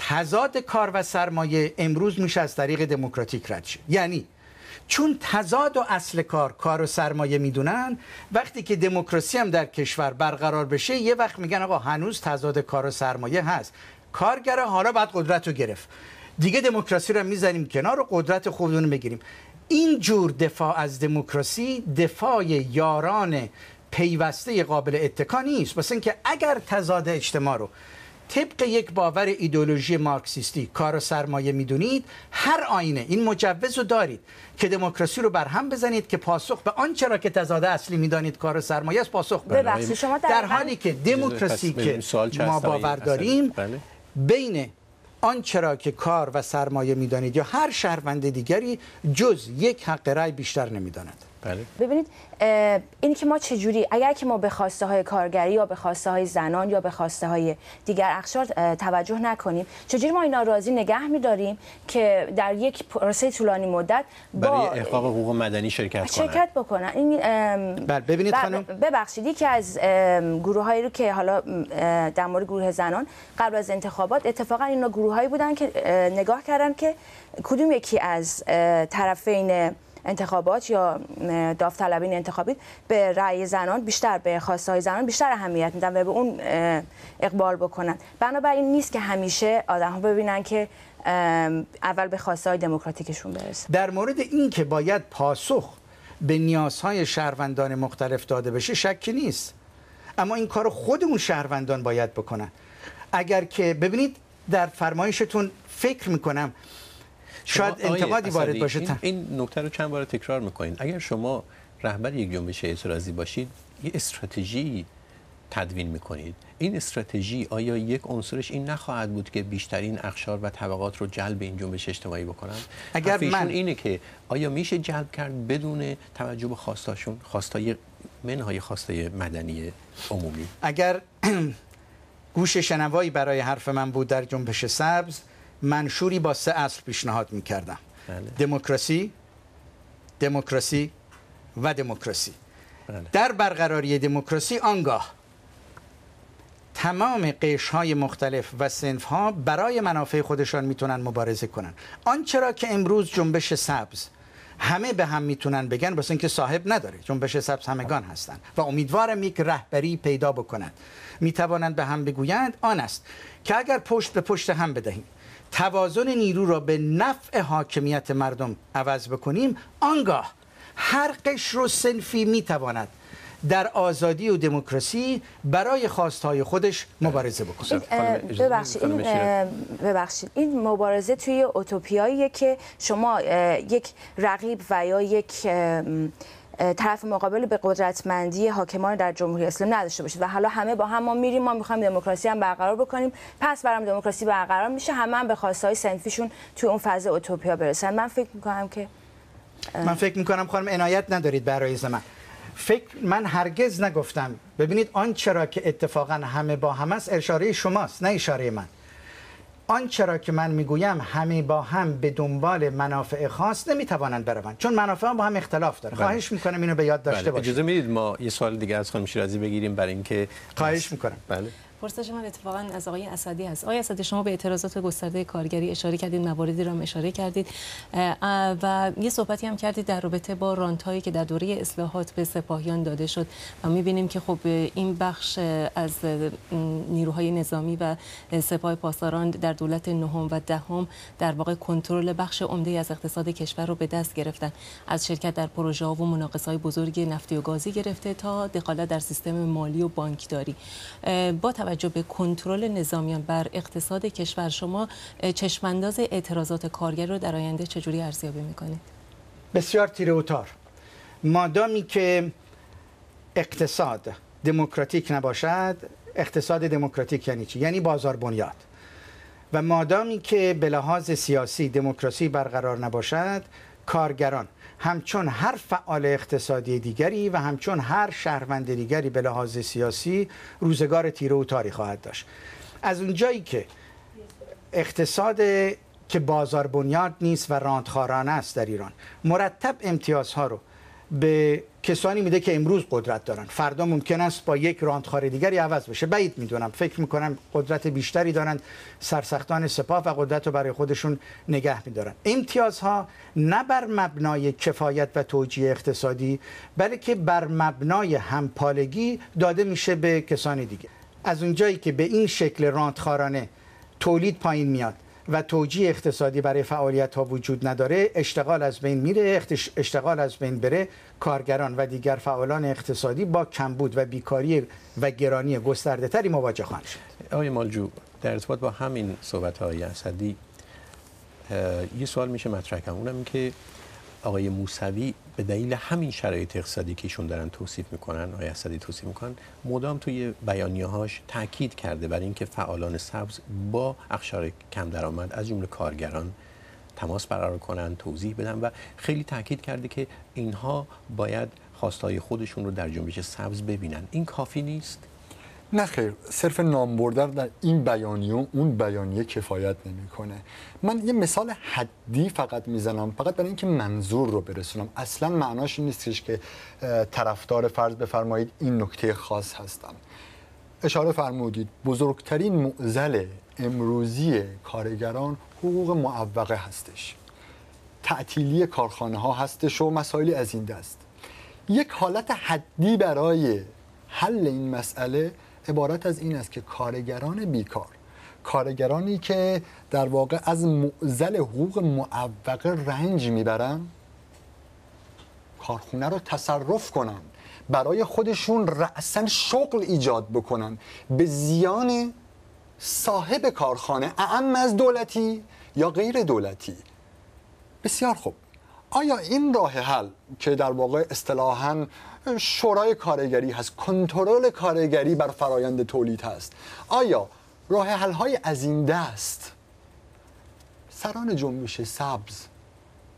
تضاد کار و سرمایه امروز میشه از طریق دموکراتیک رد یعنی چون تضاد و اصل کار کار و سرمایه میدونن وقتی که دموکراسی هم در کشور برقرار بشه یه وقت میگن آقا هنوز تضاد کار و سرمایه هست کارگره حالا باید قدرت رو گرفت دیگه دموکراسی رو میزنیم کنار و قدرت خودمون بگیریم این جور دفاع از دموکراسی دفاع یاران پیوسته قابل اتکا نیست مثلا اینکه اگر تضاد اجتماع رو طبق یک باور ایدولوژی مارکسیستی کار و سرمایه میدونید هر آینه این مجوز رو دارید که دموکراسی رو برهم بزنید که پاسخ به آنچه را که تضاد اصلی میدانید کار و سرمایه است پاسخ بدید در, حالی که دموکراسی که ما باور داریم بله. بین آنچه را که کار و سرمایه میدانید یا هر شهروند دیگری جز یک حق رای بیشتر نمیداند بله. ببینید اینی که ما چجوری اگر که ما به خواسته های کارگری یا به خواسته های زنان یا به خواسته های دیگر اقشار توجه نکنیم چجوری ما اینا راضی نگه میداریم که در یک پروسه طولانی مدت با برای احقاق حقوق مدنی شرکت کنن شرکت بکنن این بله ببینید بله، خانم ببخشید یکی از گروه هایی رو که حالا در مورد گروه زنان قبل از انتخابات اتفاقا اینا گروه هایی بودن که نگاه کردن که کدوم یکی از طرفین انتخابات یا داوطلبین انتخابی به رأی زنان بیشتر به خواسته زنان بیشتر اهمیت میدن و به اون اقبال بکنن بنابراین نیست که همیشه آدم ها ببینن که اول به خواسته دموکراتیکشون برسه در مورد این که باید پاسخ به نیازهای شهروندان مختلف داده بشه شکی نیست اما این کار خودمون شهروندان باید بکنن اگر که ببینید در فرمایشتون فکر میکنم شاید انتقادی وارد باشه این, این نکته رو چند بار تکرار میکنین اگر شما رهبر یک جنبش اعتراضی باشید یه استراتژی تدوین میکنید این استراتژی آیا یک عنصرش این نخواهد بود که بیشترین اقشار و طبقات رو جلب این جنبش اجتماعی بکنن اگر من اینه که آیا میشه جلب کرد بدون توجه به خواستاشون خواستای منهای خواستای مدنی عمومی اگر (clears throat) گوش شنوایی برای حرف من بود در جنبش سبز منشوری با سه اصل پیشنهاد میکردم بله. دموکراسی دموکراسی و دموکراسی بله. در برقراری دموکراسی آنگاه تمام قش های مختلف و سنف ها برای منافع خودشان میتونن مبارزه کنن آنچرا که امروز جنبش سبز همه به هم میتونن بگن واسه اینکه صاحب نداره جنبش سبز همگان هستند و امیدوارم یک رهبری پیدا بکنند میتوانند به هم بگویند آن است که اگر پشت به پشت هم بدهیم توازن نیرو را به نفع حاکمیت مردم عوض بکنیم آنگاه هر قشر و سنفی میتواند در آزادی و دموکراسی برای خواستهای خودش مبارزه بکنه ببخشید ببخشید این مبارزه توی اوتوپیاییه که شما یک رقیب و یا یک طرف مقابل به قدرتمندی حاکمان در جمهوری اسلامی نداشته باشید و حالا همه با هم ما میریم ما میخوایم دموکراسی هم برقرار بکنیم پس برام دموکراسی برقرار میشه همه هم به های سنفیشون توی اون فاز اوتوپیا برسن من فکر میکنم که من فکر میکنم خانم عنایت ندارید برای من فکر من هرگز نگفتم ببینید آن چرا که اتفاقا همه با هم است اشاره شماست نه اشاره من آنچه را که من میگویم همه با هم به دنبال منافع خاص نمیتوانند بروند چون منافع با هم اختلاف داره بله. خواهش میکنم اینو به یاد داشته بله. باشید اجازه میدید ما یه سوال دیگه از خانم شیرازی بگیریم برای اینکه خواهش میکنم بله پرسش من اتفاقا از آقای اسدی هست آقای اسدی شما به اعتراضات گسترده کارگری اشاره کردید مواردی را اشاره کردید و یه صحبتی هم کردید در رابطه با رانت که در دوره اصلاحات به سپاهیان داده شد و میبینیم که خب این بخش از نیروهای نظامی و سپاه پاسداران در دولت نهم و دهم در واقع کنترل بخش عمده از اقتصاد کشور رو به دست گرفتن از شرکت در پروژه ها و مناقصه‌های های بزرگ نفتی و گازی گرفته تا دخالت در سیستم مالی و بانکداری با توجه به کنترل نظامیان بر اقتصاد کشور شما چشمانداز اعتراضات کارگر رو در آینده چجوری ارزیابی میکنید؟ بسیار تیره تار مادامی که اقتصاد دموکراتیک نباشد اقتصاد دموکراتیک یعنی چی؟ یعنی بازار بنیاد و مادامی که به لحاظ سیاسی دموکراسی برقرار نباشد کارگران همچون هر فعال اقتصادی دیگری و همچون هر شهروند دیگری به لحاظ سیاسی روزگار تیره و تاری خواهد داشت از اونجایی که اقتصاد که بازار بنیاد نیست و راندخارانه است در ایران مرتب امتیازها رو به کسانی میده که امروز قدرت دارن فردا ممکن است با یک راندخار دیگری عوض بشه بعید میدونم فکر میکنم قدرت بیشتری دارند سرسختان سپاه و قدرت رو برای خودشون نگه میدارن امتیازها نه بر مبنای کفایت و توجیه اقتصادی بلکه بر مبنای همپالگی داده میشه به کسانی دیگه از اونجایی که به این شکل راندخارانه تولید پایین میاد و توجیه اقتصادی برای فعالیت ها وجود نداره اشتغال از بین میره اشتغال از بین بره کارگران و دیگر فعالان اقتصادی با کمبود و بیکاری و گرانی گسترده تری مواجه خواهند شد آقای مالجو در ارتباط با همین صحبت های اسدی یه سوال میشه مطرح کنم اونم که آقای موسوی به دلیل همین شرایط اقتصادی که ایشون دارن توصیف میکنن آقای اسدی توصیف میکنن مدام توی هاش تاکید کرده برای اینکه فعالان سبز با اقشار کم درآمد از جمله کارگران تماس برقرار کنن توضیح بدن و خیلی تاکید کرده که اینها باید خواستای خودشون رو در جنبش سبز ببینن این کافی نیست نه خیر صرف نام بردن در این بیانیه اون بیانیه کفایت نمیکنه من یه مثال حدی فقط میزنم فقط برای اینکه منظور رو برسونم اصلا معناش این که طرفدار فرض بفرمایید این نکته خاص هستم اشاره فرمودید بزرگترین معضل امروزی کارگران حقوق معوقه هستش تعطیلی کارخانه ها هستش و مسائلی از این دست یک حالت حدی برای حل این مسئله عبارت از این است که کارگران بیکار کارگرانی که در واقع از معزل حقوق معوقه رنج میبرن کارخونه رو تصرف کنن برای خودشون رأسا شغل ایجاد بکنن به زیان صاحب کارخانه اعم از دولتی یا غیر دولتی بسیار خوب آیا این راه حل که در واقع اصطلاحاً شورای کارگری هست کنترل کارگری بر فرایند تولید هست آیا راه حل های از این دست سران جنبش سبز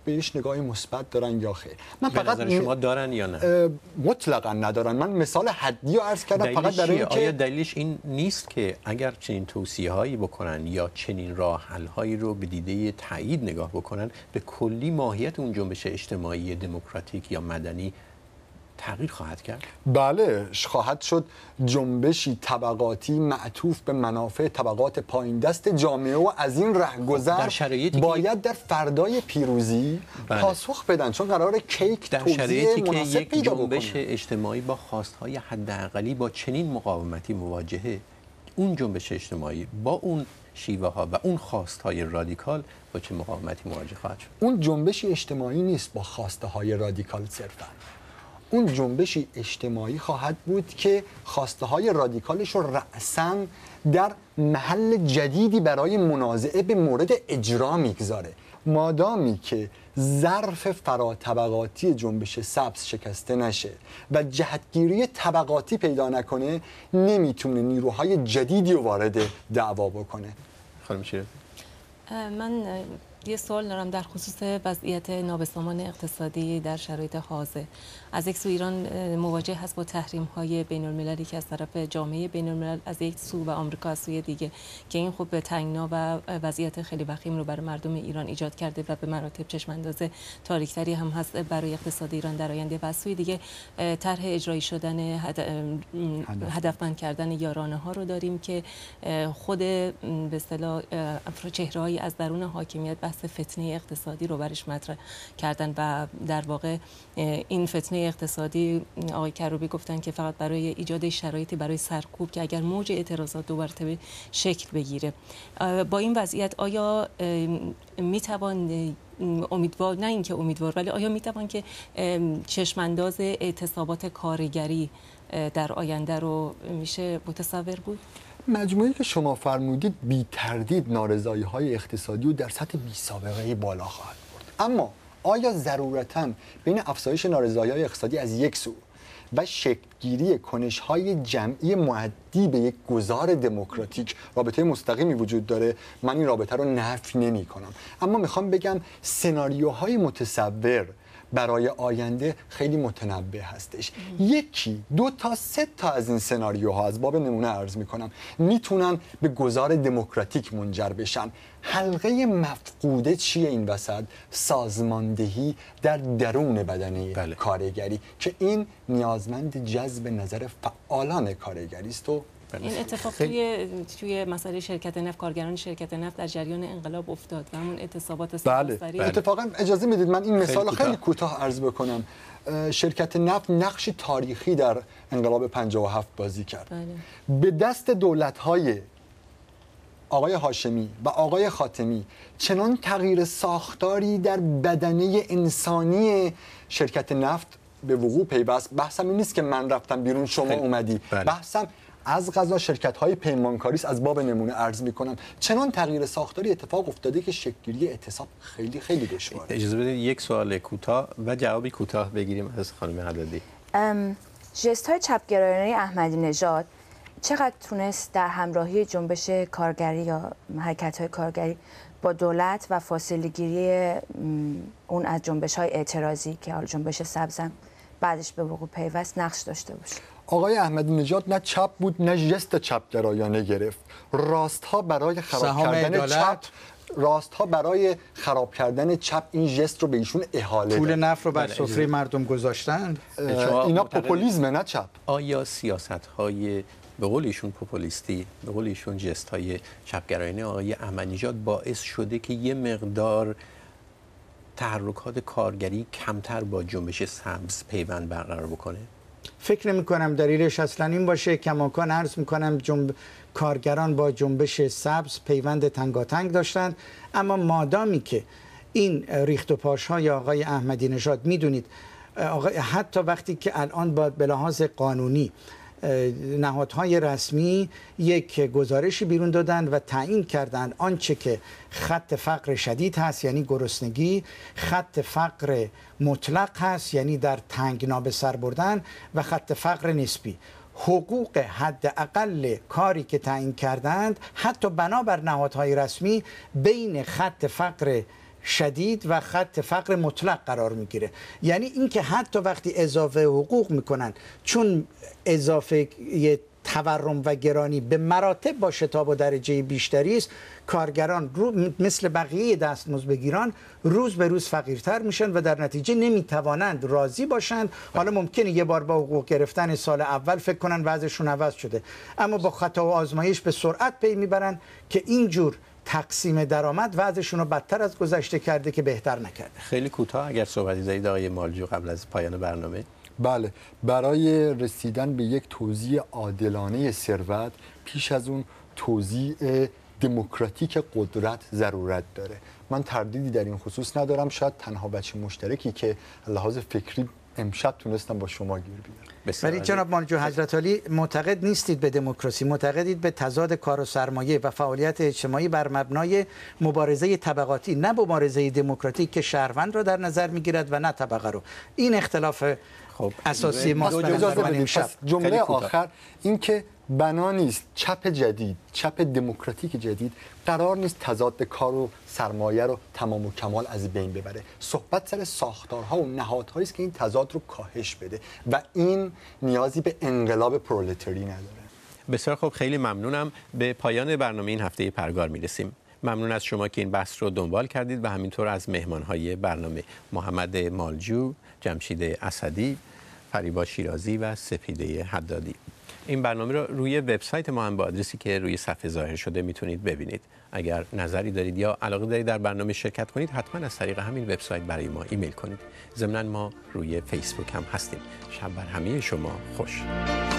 بهش نگاه مثبت دارن یا خیر من به نظر شما دارن یا نه مطلقا ندارن من مثال حدی رو عرض کردم فقط در این آیا دلیلش این نیست که اگر چنین توصیه هایی بکنن یا چنین راه حل هایی رو به دیده تایید نگاه بکنن به کلی ماهیت اون جنبش اجتماعی دموکراتیک یا مدنی تغییر خواهد کرد بله خواهد شد جنبشی طبقاتی معطوف به منافع طبقات پایین دست جامعه و از این ره گذر خب، باید در فردای پیروزی بله. پاسخ بدن چون قرار کیک در شرایطی که یک جنبش اجتماعی با خواستهای حداقلی با چنین مقاومتی مواجهه اون جنبش اجتماعی با اون شیوه ها و اون خواست های رادیکال با چه مقاومتی مواجه خواهد شد اون جنبش اجتماعی نیست با خواسته های رادیکال صرفا اون جنبش اجتماعی خواهد بود که خواسته های رادیکالش رو رأسا در محل جدیدی برای منازعه به مورد اجرا میگذاره مادامی که ظرف فراطبقاتی جنبش سبز شکسته نشه و جهتگیری طبقاتی پیدا نکنه نمیتونه نیروهای جدیدی رو وارد دعوا بکنه خانم من یه سوال دارم در خصوص وضعیت نابسامان اقتصادی در شرایط حاضر از یک سو ایران مواجه هست با تحریم های بین المللی که از طرف جامعه بین الملل از یک سو و آمریکا از سوی دیگه که این خوب به تنگنا و وضعیت خیلی وخیم رو برای مردم ایران ایجاد کرده و به مراتب چشم انداز تاریکتری هم هست برای اقتصاد ایران در آینده و از سوی دیگه طرح اجرایی شدن هدفمند کردن یارانه ها رو داریم که خود به اصطلاح چهره از درون حاکمیت بحث فتنه اقتصادی رو برش مطرح کردن و در واقع این فتنه اقتصادی آقای کروبی گفتن که فقط برای ایجاد شرایطی برای سرکوب که اگر موج اعتراضات دو شکل بگیره با این وضعیت آیا می توان امیدوار نه اینکه امیدوار ولی آیا می توان که چشمانداز اعتصابات کارگری در آینده رو میشه متصور بود مجموعی که شما فرمودید بی تردید نارضایی های اقتصادی رو در سطح بی سابقه بالا خواهد برد اما آیا ضرورتا بین افزایش های اقتصادی از یک سو و شکگیری کنش های جمعی معدی به یک گذار دموکراتیک رابطه مستقیمی وجود داره من این رابطه رو نفی نمی کنم اما میخوام بگم سناریوهای متصور برای آینده خیلی متنوع هستش یکی دو تا سه تا از این سناریوها از باب نمونه عرض میکنم میتونن به گذار دموکراتیک منجر بشن حلقه مفقوده چیه این وسط سازماندهی در درون بدنه بله. کارگری که این نیازمند جذب نظر فعالان کارگری است و بله. این اتفاق توی توی مسئله شرکت نفت کارگران شرکت نفت در جریان انقلاب افتاد و همون اعتصابات بله. بله. اتفاقا اجازه میدید من این مثال خیلی کوتاه عرض بکنم شرکت نفت نقش تاریخی در انقلاب 57 بازی کرد بله. به دست دولت‌های آقای هاشمی و آقای خاتمی چنان تغییر ساختاری در بدنه انسانی شرکت نفت به وقوع پیوست بحثم این نیست که من رفتم بیرون شما اومدی بله. بحثم از غذا شرکت های پیمانکاری از باب نمونه عرض میکنم چنان تغییر ساختاری اتفاق افتاده که شکلگیری اعتصاب خیلی خیلی دشواره اجازه بدید یک سوال کوتاه و جوابی کوتاه بگیریم از خانم حدادی جست های چپگرایانه احمدی نژاد چقدر تونست در همراهی جنبش کارگری یا حرکت های کارگری با دولت و فاصله گیری اون از جنبش های اعتراضی که حال جنبش سبزم بعدش به وقوع پیوست نقش داشته باشه آقای احمد نجات نه چپ بود نه جست چپگرایانه گرفت راست ها برای خراب کردن چپ راست ها برای خراب کردن چپ این جست رو به ایشون احاله پول نفت رو بر بله. سفره مردم گذاشتن اینا پوپولیزمه نه چپ آیا سیاست های به قول ایشون پوپولیستی به قول ایشون جست های چپگرایانه آقای احمدی باعث شده که یه مقدار تحرکات کارگری کمتر با جنبش سبز پیوند برقرار بکنه فکر نمی کنم دلیلش اصلا این باشه کماکان عرض می کنم جنب... کارگران با جنبش سبز پیوند تنگاتنگ داشتند اما مادامی که این ریخت و پاش های آقای احمدی نژاد میدونید حتی وقتی که الان با به لحاظ قانونی نهادهای رسمی یک گزارشی بیرون دادند و تعیین کردند آنچه که خط فقر شدید هست یعنی گرسنگی خط فقر مطلق هست یعنی در تنگنا به سر بردن و خط فقر نسبی حقوق حداقل کاری که تعیین کردند حتی بنابر نهادهای رسمی بین خط فقر شدید و خط فقر مطلق قرار میگیره یعنی اینکه حتی وقتی اضافه حقوق میکنن چون اضافه تورم و گرانی به مراتب با شتاب و درجه بیشتری است کارگران مثل بقیه دستمزد بگیران روز به روز فقیرتر میشن و در نتیجه نمیتوانند راضی باشند حالا ممکنه یه بار با حقوق گرفتن سال اول فکر کنن وضعشون عوض شده اما با خطا و آزمایش به سرعت پی میبرن که اینجور تقسیم درآمد وضعشون رو بدتر از گذشته کرده که بهتر نکرده خیلی کوتاه اگر صحبتی دارید آقای مالجو قبل از پایان برنامه بله برای رسیدن به یک توزیع عادلانه ثروت پیش از اون توزیع دموکراتیک قدرت ضرورت داره من تردیدی در این خصوص ندارم شاید تنها بچه مشترکی که لحاظ فکری امشب تونستم با شما گیر بیارم ولی جناب مانجو حضرت علی معتقد نیستید به دموکراسی معتقدید به تضاد کار و سرمایه و فعالیت اجتماعی بر مبنای مبارزه طبقاتی نه مبارزه دموکراتیک که شهروند را در نظر میگیرد و نه طبقه رو این اختلاف خب اساسی ما جمله آخر این که بنا نیست چپ جدید چپ دموکراتیک جدید قرار نیست تضاد کار و سرمایه رو تمام و کمال از بین ببره صحبت سر ساختارها و نهادهایی است که این تضاد رو کاهش بده و این نیازی به انقلاب پرولتری نداره بسیار خب خیلی ممنونم به پایان برنامه این هفته پرگار میرسیم ممنون از شما که این بحث رو دنبال کردید و همینطور از مهمانهای برنامه محمد مالجو جمشید اسدی فریبا شیرازی و سپیده حدادی این برنامه رو روی وبسایت ما هم با آدرسی که روی صفحه ظاهر شده میتونید ببینید اگر نظری دارید یا علاقه دارید در برنامه شرکت کنید حتما از طریق همین وبسایت برای ما ایمیل کنید ضمنا ما روی فیسبوک هم هستیم شب بر همه شما خوش